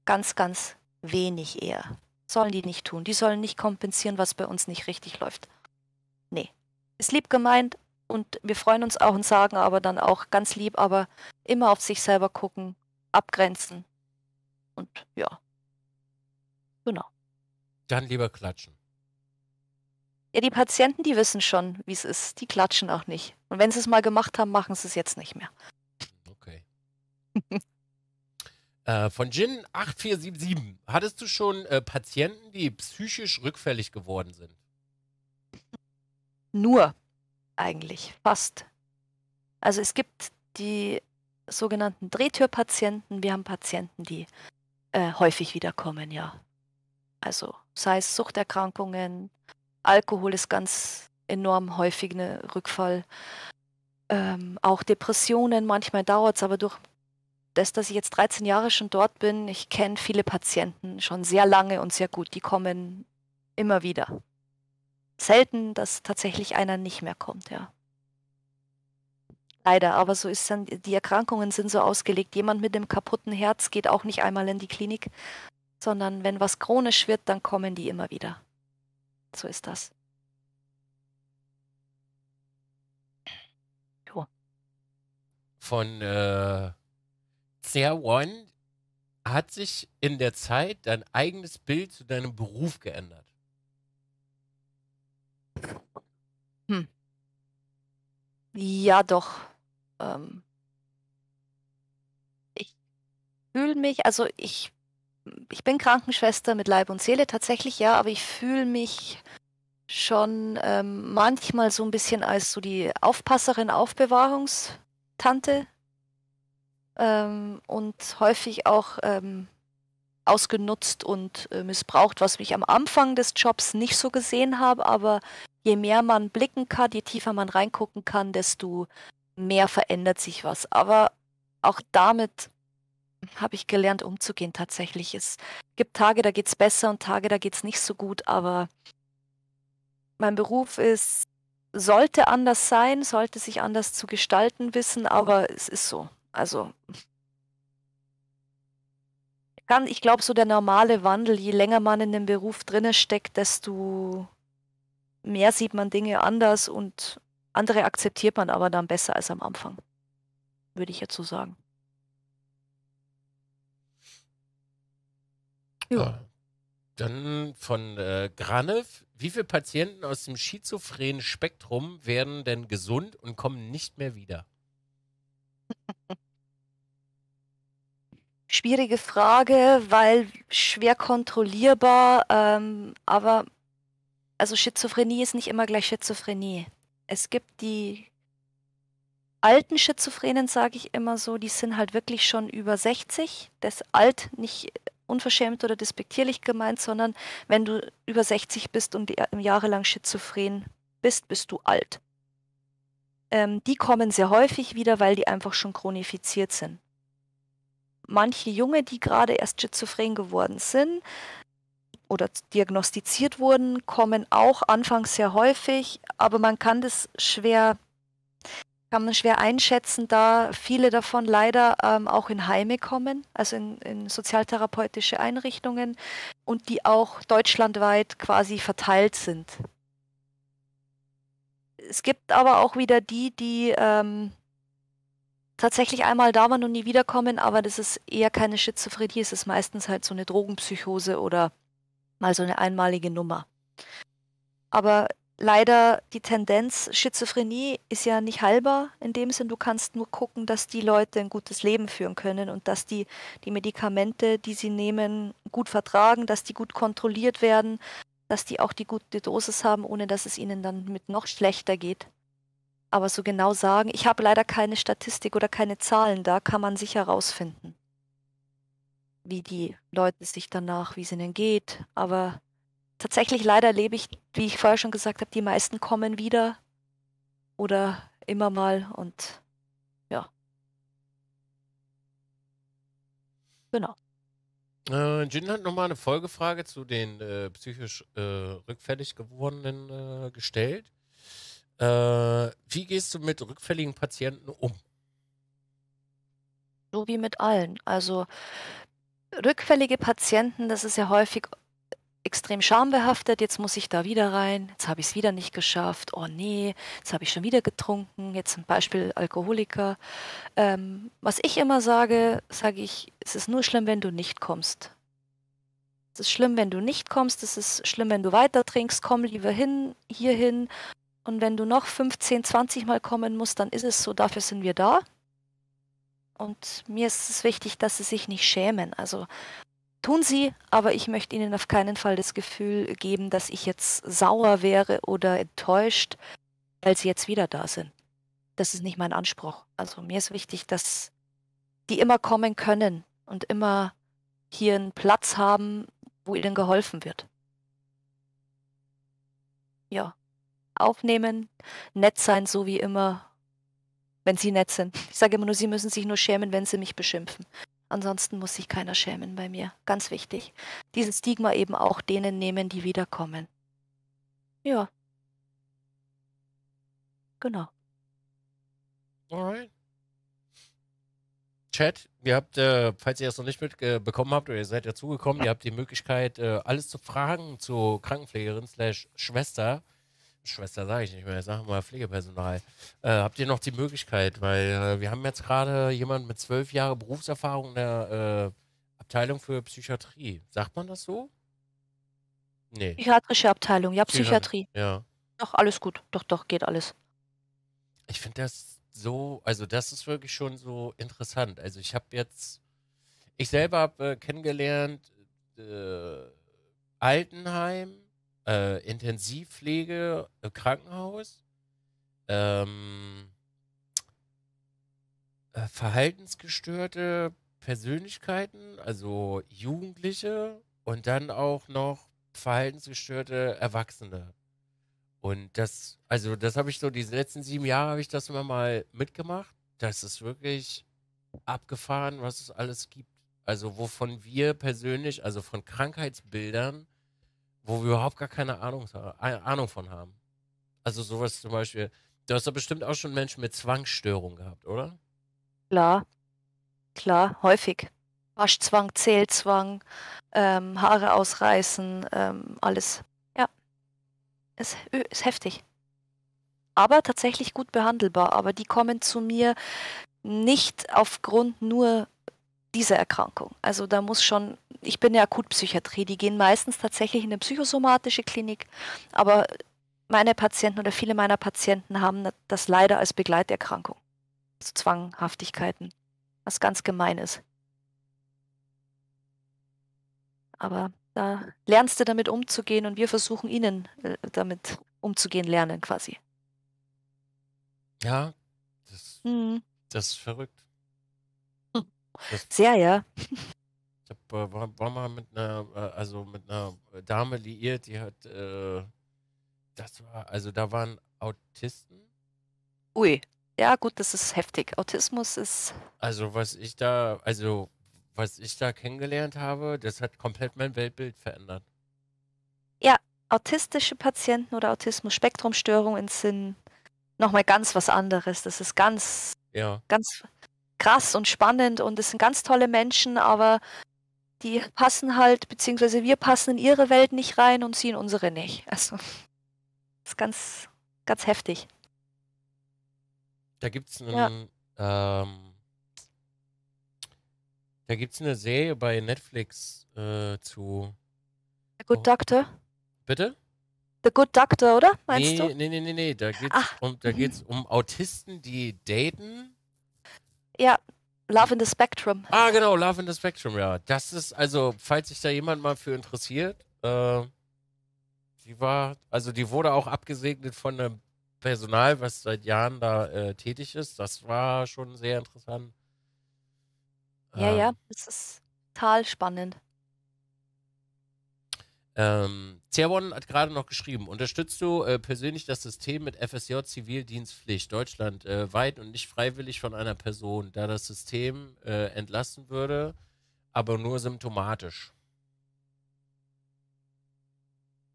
ganz, ganz wenig eher. Sollen die nicht tun. Die sollen nicht kompensieren, was bei uns nicht richtig läuft. Nee. Ist lieb gemeint und wir freuen uns auch und sagen aber dann auch ganz lieb, aber immer auf sich selber gucken, abgrenzen, und ja. Genau. Dann lieber klatschen. Ja, die Patienten, die wissen schon, wie es ist. Die klatschen auch nicht. Und wenn sie es mal gemacht haben, machen sie es jetzt nicht mehr. Hm, okay. äh, von Gin 8477. Hattest du schon äh, Patienten, die psychisch rückfällig geworden sind? Nur, eigentlich. Fast. Also es gibt die sogenannten Drehtürpatienten. Wir haben Patienten, die äh, häufig wiederkommen, ja. Also sei es Suchterkrankungen, Alkohol ist ganz enorm häufig eine Rückfall. Ähm, auch Depressionen, manchmal dauert es, aber durch das, dass ich jetzt 13 Jahre schon dort bin, ich kenne viele Patienten schon sehr lange und sehr gut. Die kommen immer wieder. Selten, dass tatsächlich einer nicht mehr kommt, ja. Leider, aber so ist dann, die Erkrankungen sind so ausgelegt. Jemand mit einem kaputten Herz geht auch nicht einmal in die Klinik, sondern wenn was chronisch wird, dann kommen die immer wieder. So ist das. Jo. Von äh, One hat sich in der Zeit dein eigenes Bild zu deinem Beruf geändert? Hm. Ja, doch. Ähm, ich fühle mich, also ich, ich bin Krankenschwester mit Leib und Seele tatsächlich, ja, aber ich fühle mich schon ähm, manchmal so ein bisschen als so die Aufpasserin, Aufbewahrungstante ähm, und häufig auch ähm, ausgenutzt und äh, missbraucht, was ich am Anfang des Jobs nicht so gesehen habe, aber je mehr man blicken kann, je tiefer man reingucken kann, desto mehr verändert sich was. Aber auch damit habe ich gelernt, umzugehen tatsächlich. Es gibt Tage, da geht es besser und Tage, da geht es nicht so gut, aber mein Beruf ist, sollte anders sein, sollte sich anders zu gestalten wissen, aber es ist so. Also ich glaube, so der normale Wandel, je länger man in dem Beruf drinne steckt, desto mehr sieht man Dinge anders und andere akzeptiert man aber dann besser als am Anfang, würde ich jetzt so sagen. Ja. Ah. dann von äh, Granev. Wie viele Patienten aus dem schizophrenen Spektrum werden denn gesund und kommen nicht mehr wieder? Schwierige Frage, weil schwer kontrollierbar, ähm, aber also Schizophrenie ist nicht immer gleich Schizophrenie es gibt die alten Schizophrenen, sage ich immer so, die sind halt wirklich schon über 60. Das alt nicht unverschämt oder despektierlich gemeint, sondern wenn du über 60 bist und äh, jahrelang schizophren bist, bist du alt. Ähm, die kommen sehr häufig wieder, weil die einfach schon chronifiziert sind. Manche Junge, die gerade erst schizophren geworden sind, oder diagnostiziert wurden, kommen auch anfangs sehr häufig, aber man kann das schwer, kann man schwer einschätzen, da viele davon leider ähm, auch in Heime kommen, also in, in, sozialtherapeutische Einrichtungen und die auch deutschlandweit quasi verteilt sind. Es gibt aber auch wieder die, die ähm, tatsächlich einmal da waren und nie wiederkommen, aber das ist eher keine Schizophrenie, es ist meistens halt so eine Drogenpsychose oder mal so eine einmalige Nummer. Aber leider die Tendenz, Schizophrenie ist ja nicht heilbar in dem Sinn, du kannst nur gucken, dass die Leute ein gutes Leben führen können und dass die, die Medikamente, die sie nehmen, gut vertragen, dass die gut kontrolliert werden, dass die auch die gute Dosis haben, ohne dass es ihnen dann mit noch schlechter geht. Aber so genau sagen, ich habe leider keine Statistik oder keine Zahlen, da kann man sich herausfinden wie die Leute sich danach, wie es ihnen geht. Aber tatsächlich leider lebe ich, wie ich vorher schon gesagt habe, die meisten kommen wieder oder immer mal und ja. Genau. Äh, Jin hat nochmal eine Folgefrage zu den äh, psychisch äh, rückfällig gewordenen äh, gestellt. Äh, wie gehst du mit rückfälligen Patienten um? So wie mit allen. Also rückfällige Patienten, das ist ja häufig extrem schambehaftet, jetzt muss ich da wieder rein, jetzt habe ich es wieder nicht geschafft, oh nee, jetzt habe ich schon wieder getrunken, jetzt zum Beispiel Alkoholiker. Ähm, was ich immer sage, sage ich, es ist nur schlimm, wenn du nicht kommst. Es ist schlimm, wenn du nicht kommst, es ist schlimm, wenn du weiter trinkst, komm lieber hin, hierhin. Und wenn du noch 15, 20 Mal kommen musst, dann ist es so, dafür sind wir da. Und mir ist es wichtig, dass sie sich nicht schämen. Also tun sie, aber ich möchte ihnen auf keinen Fall das Gefühl geben, dass ich jetzt sauer wäre oder enttäuscht, weil sie jetzt wieder da sind. Das ist nicht mein Anspruch. Also mir ist wichtig, dass die immer kommen können und immer hier einen Platz haben, wo ihnen geholfen wird. Ja, aufnehmen, nett sein, so wie immer wenn sie nett sind. Ich sage immer nur, sie müssen sich nur schämen, wenn sie mich beschimpfen. Ansonsten muss sich keiner schämen bei mir. Ganz wichtig. Dieses Stigma eben auch denen nehmen, die wiederkommen. Ja. Genau. Alright. Chat, ihr habt, äh, falls ihr das noch nicht mitbekommen äh, habt oder ihr seid dazugekommen, ihr habt die Möglichkeit, äh, alles zu fragen zu Krankenpflegerin slash Schwester. Schwester sage ich nicht mehr, ich sage mal Pflegepersonal, äh, habt ihr noch die Möglichkeit, weil äh, wir haben jetzt gerade jemanden mit zwölf Jahren Berufserfahrung in der äh, Abteilung für Psychiatrie. Sagt man das so? Nee. Psychiatrische Abteilung, ja, Psychiatrie. Psychiatrie. Ja. Doch, alles gut. Doch, doch, geht alles. Ich finde das so, also das ist wirklich schon so interessant. Also ich habe jetzt, ich selber habe äh, kennengelernt, äh, Altenheim, äh, Intensivpflege, äh, Krankenhaus, ähm, äh, verhaltensgestörte Persönlichkeiten, also Jugendliche und dann auch noch verhaltensgestörte Erwachsene. Und das, also das habe ich so, die letzten sieben Jahre habe ich das immer mal mitgemacht. Das ist wirklich abgefahren, was es alles gibt. Also wovon wir persönlich, also von Krankheitsbildern, wo wir überhaupt gar keine Ahnung, Ahnung von haben. Also sowas zum Beispiel, du hast doch bestimmt auch schon Menschen mit Zwangsstörungen gehabt, oder? Klar, klar, häufig. Waschzwang, Zählzwang, ähm, Haare ausreißen, ähm, alles. Ja, es äh, ist heftig. Aber tatsächlich gut behandelbar. Aber die kommen zu mir nicht aufgrund nur dieser Erkrankung. Also da muss schon ich bin ja Akutpsychiatrie, die gehen meistens tatsächlich in eine psychosomatische Klinik, aber meine Patienten oder viele meiner Patienten haben das leider als Begleiterkrankung. Also Zwanghaftigkeiten, was ganz gemein ist. Aber da lernst du damit umzugehen und wir versuchen ihnen äh, damit umzugehen lernen quasi. Ja, das, mhm. das ist verrückt. Hm. Das, Sehr, ja war, war mal mit einer, äh, also mit einer Dame liiert, die hat, äh, das war, also da waren Autisten. Ui, ja gut, das ist heftig. Autismus ist. Also was ich da, also was ich da kennengelernt habe, das hat komplett mein Weltbild verändert. Ja, autistische Patienten oder Autismus-Spektrumstörungen sind nochmal ganz was anderes. Das ist ganz, ja. ganz krass und spannend und es sind ganz tolle Menschen, aber die passen halt, beziehungsweise wir passen in ihre Welt nicht rein und sie in unsere nicht. Also, das ist ganz, ganz heftig. Da gibt es einen. Ja. Ähm, da gibt's eine Serie bei Netflix äh, zu. The Good Doctor? Bitte? The Good Doctor, oder? Meinst nee, du? Nee, nee, nee, nee. Da geht es ah. um, da um Autisten, die daten. Ja, Love in the Spectrum. Ah, genau, Love in the Spectrum, ja. Das ist, also, falls sich da jemand mal für interessiert, äh, die war, also die wurde auch abgesegnet von einem Personal, was seit Jahren da äh, tätig ist. Das war schon sehr interessant. Ja, ähm, ja, es ist total spannend. Ähm, Zerwon hat gerade noch geschrieben, unterstützt du äh, persönlich das System mit FSJ Zivildienstpflicht Deutschland äh, und nicht freiwillig von einer Person, da das System äh, entlasten würde, aber nur symptomatisch?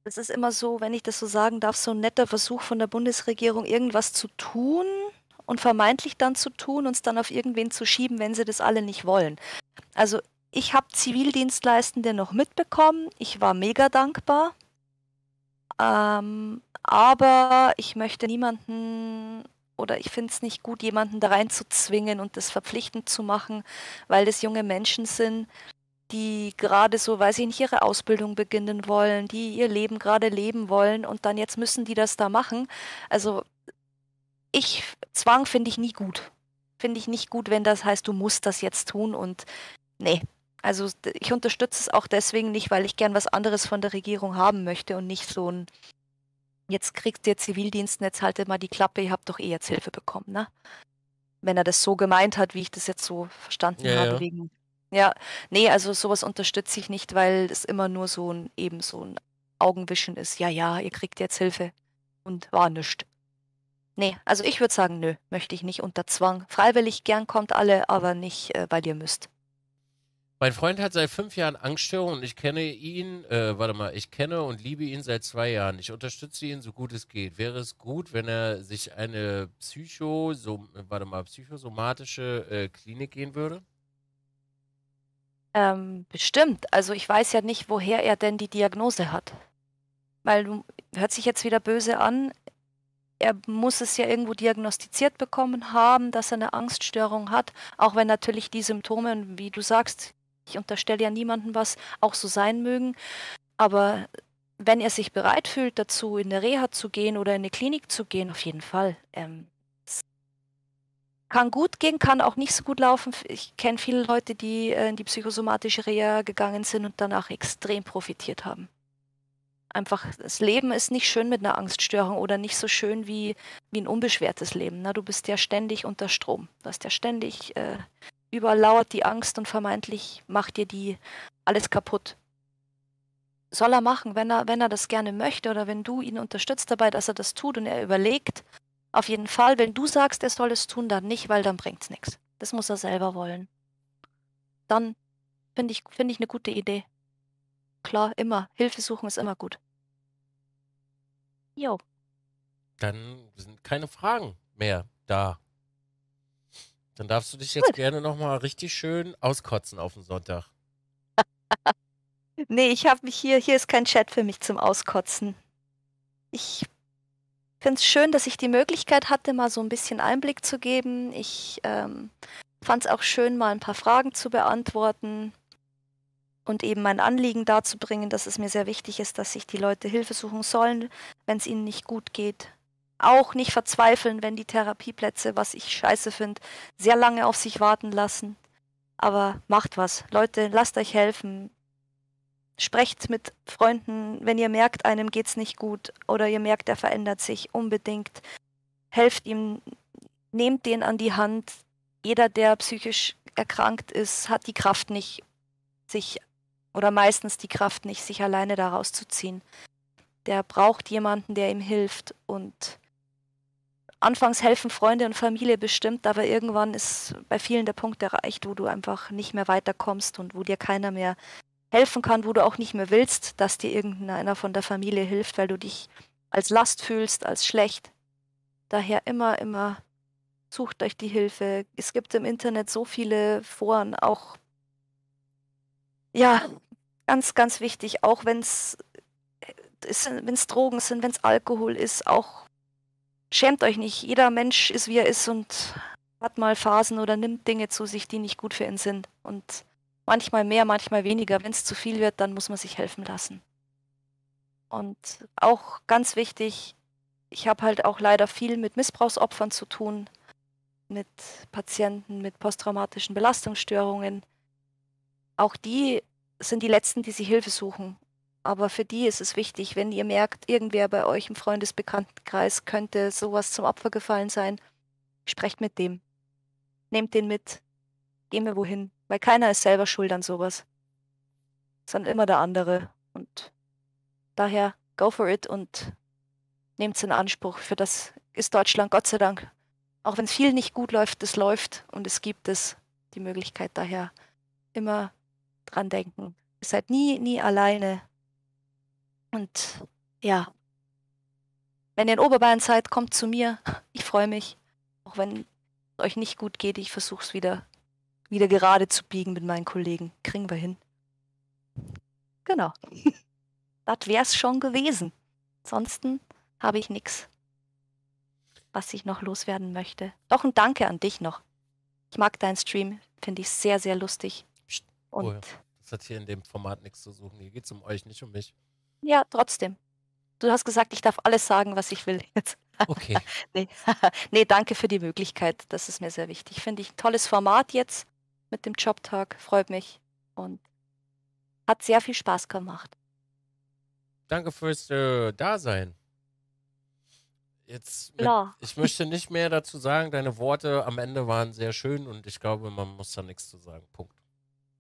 Es ist immer so, wenn ich das so sagen darf, so ein netter Versuch von der Bundesregierung, irgendwas zu tun und vermeintlich dann zu tun, und es dann auf irgendwen zu schieben, wenn sie das alle nicht wollen. Also ich habe Zivildienstleistende noch mitbekommen. Ich war mega dankbar. Ähm, aber ich möchte niemanden oder ich finde es nicht gut, jemanden da rein zu zwingen und das verpflichtend zu machen, weil das junge Menschen sind, die gerade so, weiß ich nicht, ihre Ausbildung beginnen wollen, die ihr Leben gerade leben wollen und dann jetzt müssen die das da machen. Also ich, Zwang finde ich nie gut. Finde ich nicht gut, wenn das heißt, du musst das jetzt tun und nee, also ich unterstütze es auch deswegen nicht, weil ich gern was anderes von der Regierung haben möchte und nicht so ein, jetzt kriegt ihr Zivildienst, jetzt haltet mal die Klappe, ihr habt doch eh jetzt Hilfe bekommen, ne? Wenn er das so gemeint hat, wie ich das jetzt so verstanden ja, habe, ja. wegen. Ja, nee, also sowas unterstütze ich nicht, weil es immer nur so ein, eben so ein Augenwischen ist. Ja, ja, ihr kriegt jetzt Hilfe. Und war nichts. Nee, also ich würde sagen, nö, möchte ich nicht unter Zwang. Freiwillig gern kommt alle, aber nicht, äh, weil ihr müsst. Mein Freund hat seit fünf Jahren Angststörungen und ich kenne ihn, äh, warte mal, ich kenne und liebe ihn seit zwei Jahren. Ich unterstütze ihn so gut es geht. Wäre es gut, wenn er sich eine Psycho, so, warte mal, psychosomatische äh, Klinik gehen würde? Ähm, bestimmt. Also ich weiß ja nicht, woher er denn die Diagnose hat. Weil du hört sich jetzt wieder böse an. Er muss es ja irgendwo diagnostiziert bekommen haben, dass er eine Angststörung hat, auch wenn natürlich die Symptome, wie du sagst, ich unterstelle ja niemandem was, auch so sein mögen. Aber wenn er sich bereit fühlt, dazu in eine Reha zu gehen oder in eine Klinik zu gehen, auf jeden Fall. Ähm, kann gut gehen, kann auch nicht so gut laufen. Ich kenne viele Leute, die äh, in die psychosomatische Reha gegangen sind und danach extrem profitiert haben. Einfach, das Leben ist nicht schön mit einer Angststörung oder nicht so schön wie, wie ein unbeschwertes Leben. Ne? Du bist ja ständig unter Strom. Du hast ja ständig äh, überlauert die Angst und vermeintlich macht dir die alles kaputt. Soll er machen, wenn er, wenn er das gerne möchte oder wenn du ihn unterstützt dabei, dass er das tut und er überlegt. Auf jeden Fall, wenn du sagst, er soll es tun, dann nicht, weil dann bringt es nichts. Das muss er selber wollen. Dann finde ich, find ich eine gute Idee. Klar, immer. Hilfe suchen ist immer gut. Jo. Dann sind keine Fragen mehr da. Dann darfst du dich jetzt Gut. gerne nochmal richtig schön auskotzen auf den Sonntag. nee, ich habe mich hier, hier ist kein Chat für mich zum Auskotzen. Ich finde es schön, dass ich die Möglichkeit hatte, mal so ein bisschen Einblick zu geben. Ich ähm, fand es auch schön, mal ein paar Fragen zu beantworten und eben mein Anliegen darzubringen, dass es mir sehr wichtig ist, dass sich die Leute Hilfe suchen sollen, wenn es ihnen nicht gut geht auch nicht verzweifeln, wenn die Therapieplätze, was ich scheiße finde, sehr lange auf sich warten lassen. Aber macht was. Leute, lasst euch helfen. Sprecht mit Freunden, wenn ihr merkt, einem geht's nicht gut oder ihr merkt, er verändert sich unbedingt. Helft ihm, nehmt den an die Hand. Jeder, der psychisch erkrankt ist, hat die Kraft nicht, sich oder meistens die Kraft nicht, sich alleine daraus zu ziehen. Der braucht jemanden, der ihm hilft und Anfangs helfen Freunde und Familie bestimmt, aber irgendwann ist bei vielen der Punkt erreicht, wo du einfach nicht mehr weiterkommst und wo dir keiner mehr helfen kann, wo du auch nicht mehr willst, dass dir irgendeiner von der Familie hilft, weil du dich als Last fühlst, als schlecht. Daher immer, immer sucht euch die Hilfe. Es gibt im Internet so viele Foren, auch ja, ganz, ganz wichtig, auch wenn äh, es Drogen sind, wenn es Alkohol ist, auch schämt euch nicht. Jeder Mensch ist, wie er ist und hat mal Phasen oder nimmt Dinge zu sich, die nicht gut für ihn sind. Und manchmal mehr, manchmal weniger. Wenn es zu viel wird, dann muss man sich helfen lassen. Und auch ganz wichtig, ich habe halt auch leider viel mit Missbrauchsopfern zu tun, mit Patienten mit posttraumatischen Belastungsstörungen. Auch die sind die Letzten, die sich Hilfe suchen. Aber für die ist es wichtig, wenn ihr merkt, irgendwer bei euch im Freundesbekanntenkreis könnte sowas zum Opfer gefallen sein, sprecht mit dem. Nehmt den mit. Gehen wir wohin. Weil keiner ist selber schuld an sowas. Sondern immer der andere. Und daher, go for it und nehmt es in Anspruch. Für das ist Deutschland Gott sei Dank. Auch wenn es viel nicht gut läuft, es läuft und es gibt es die Möglichkeit. Daher immer dran denken. Ihr seid nie, nie alleine und ja, wenn ihr in Oberbayern seid, kommt zu mir. Ich freue mich. Auch wenn es euch nicht gut geht, ich versuche es wieder, wieder gerade zu biegen mit meinen Kollegen. Kriegen wir hin. Genau. das wäre es schon gewesen. Ansonsten habe ich nichts, was ich noch loswerden möchte. Doch ein Danke an dich noch. Ich mag deinen Stream, finde ich sehr, sehr lustig. Und oh ja. Das hat hier in dem Format nichts zu suchen. Hier geht es um euch, nicht um mich. Ja, trotzdem. Du hast gesagt, ich darf alles sagen, was ich will jetzt. Okay. nee. nee, danke für die Möglichkeit. Das ist mir sehr wichtig. Finde ich ein tolles Format jetzt mit dem Jobtag. Freut mich und hat sehr viel Spaß gemacht. Danke fürs äh, Dasein. Jetzt, mit, ich möchte nicht mehr dazu sagen. Deine Worte am Ende waren sehr schön und ich glaube, man muss da nichts zu sagen. Punkt.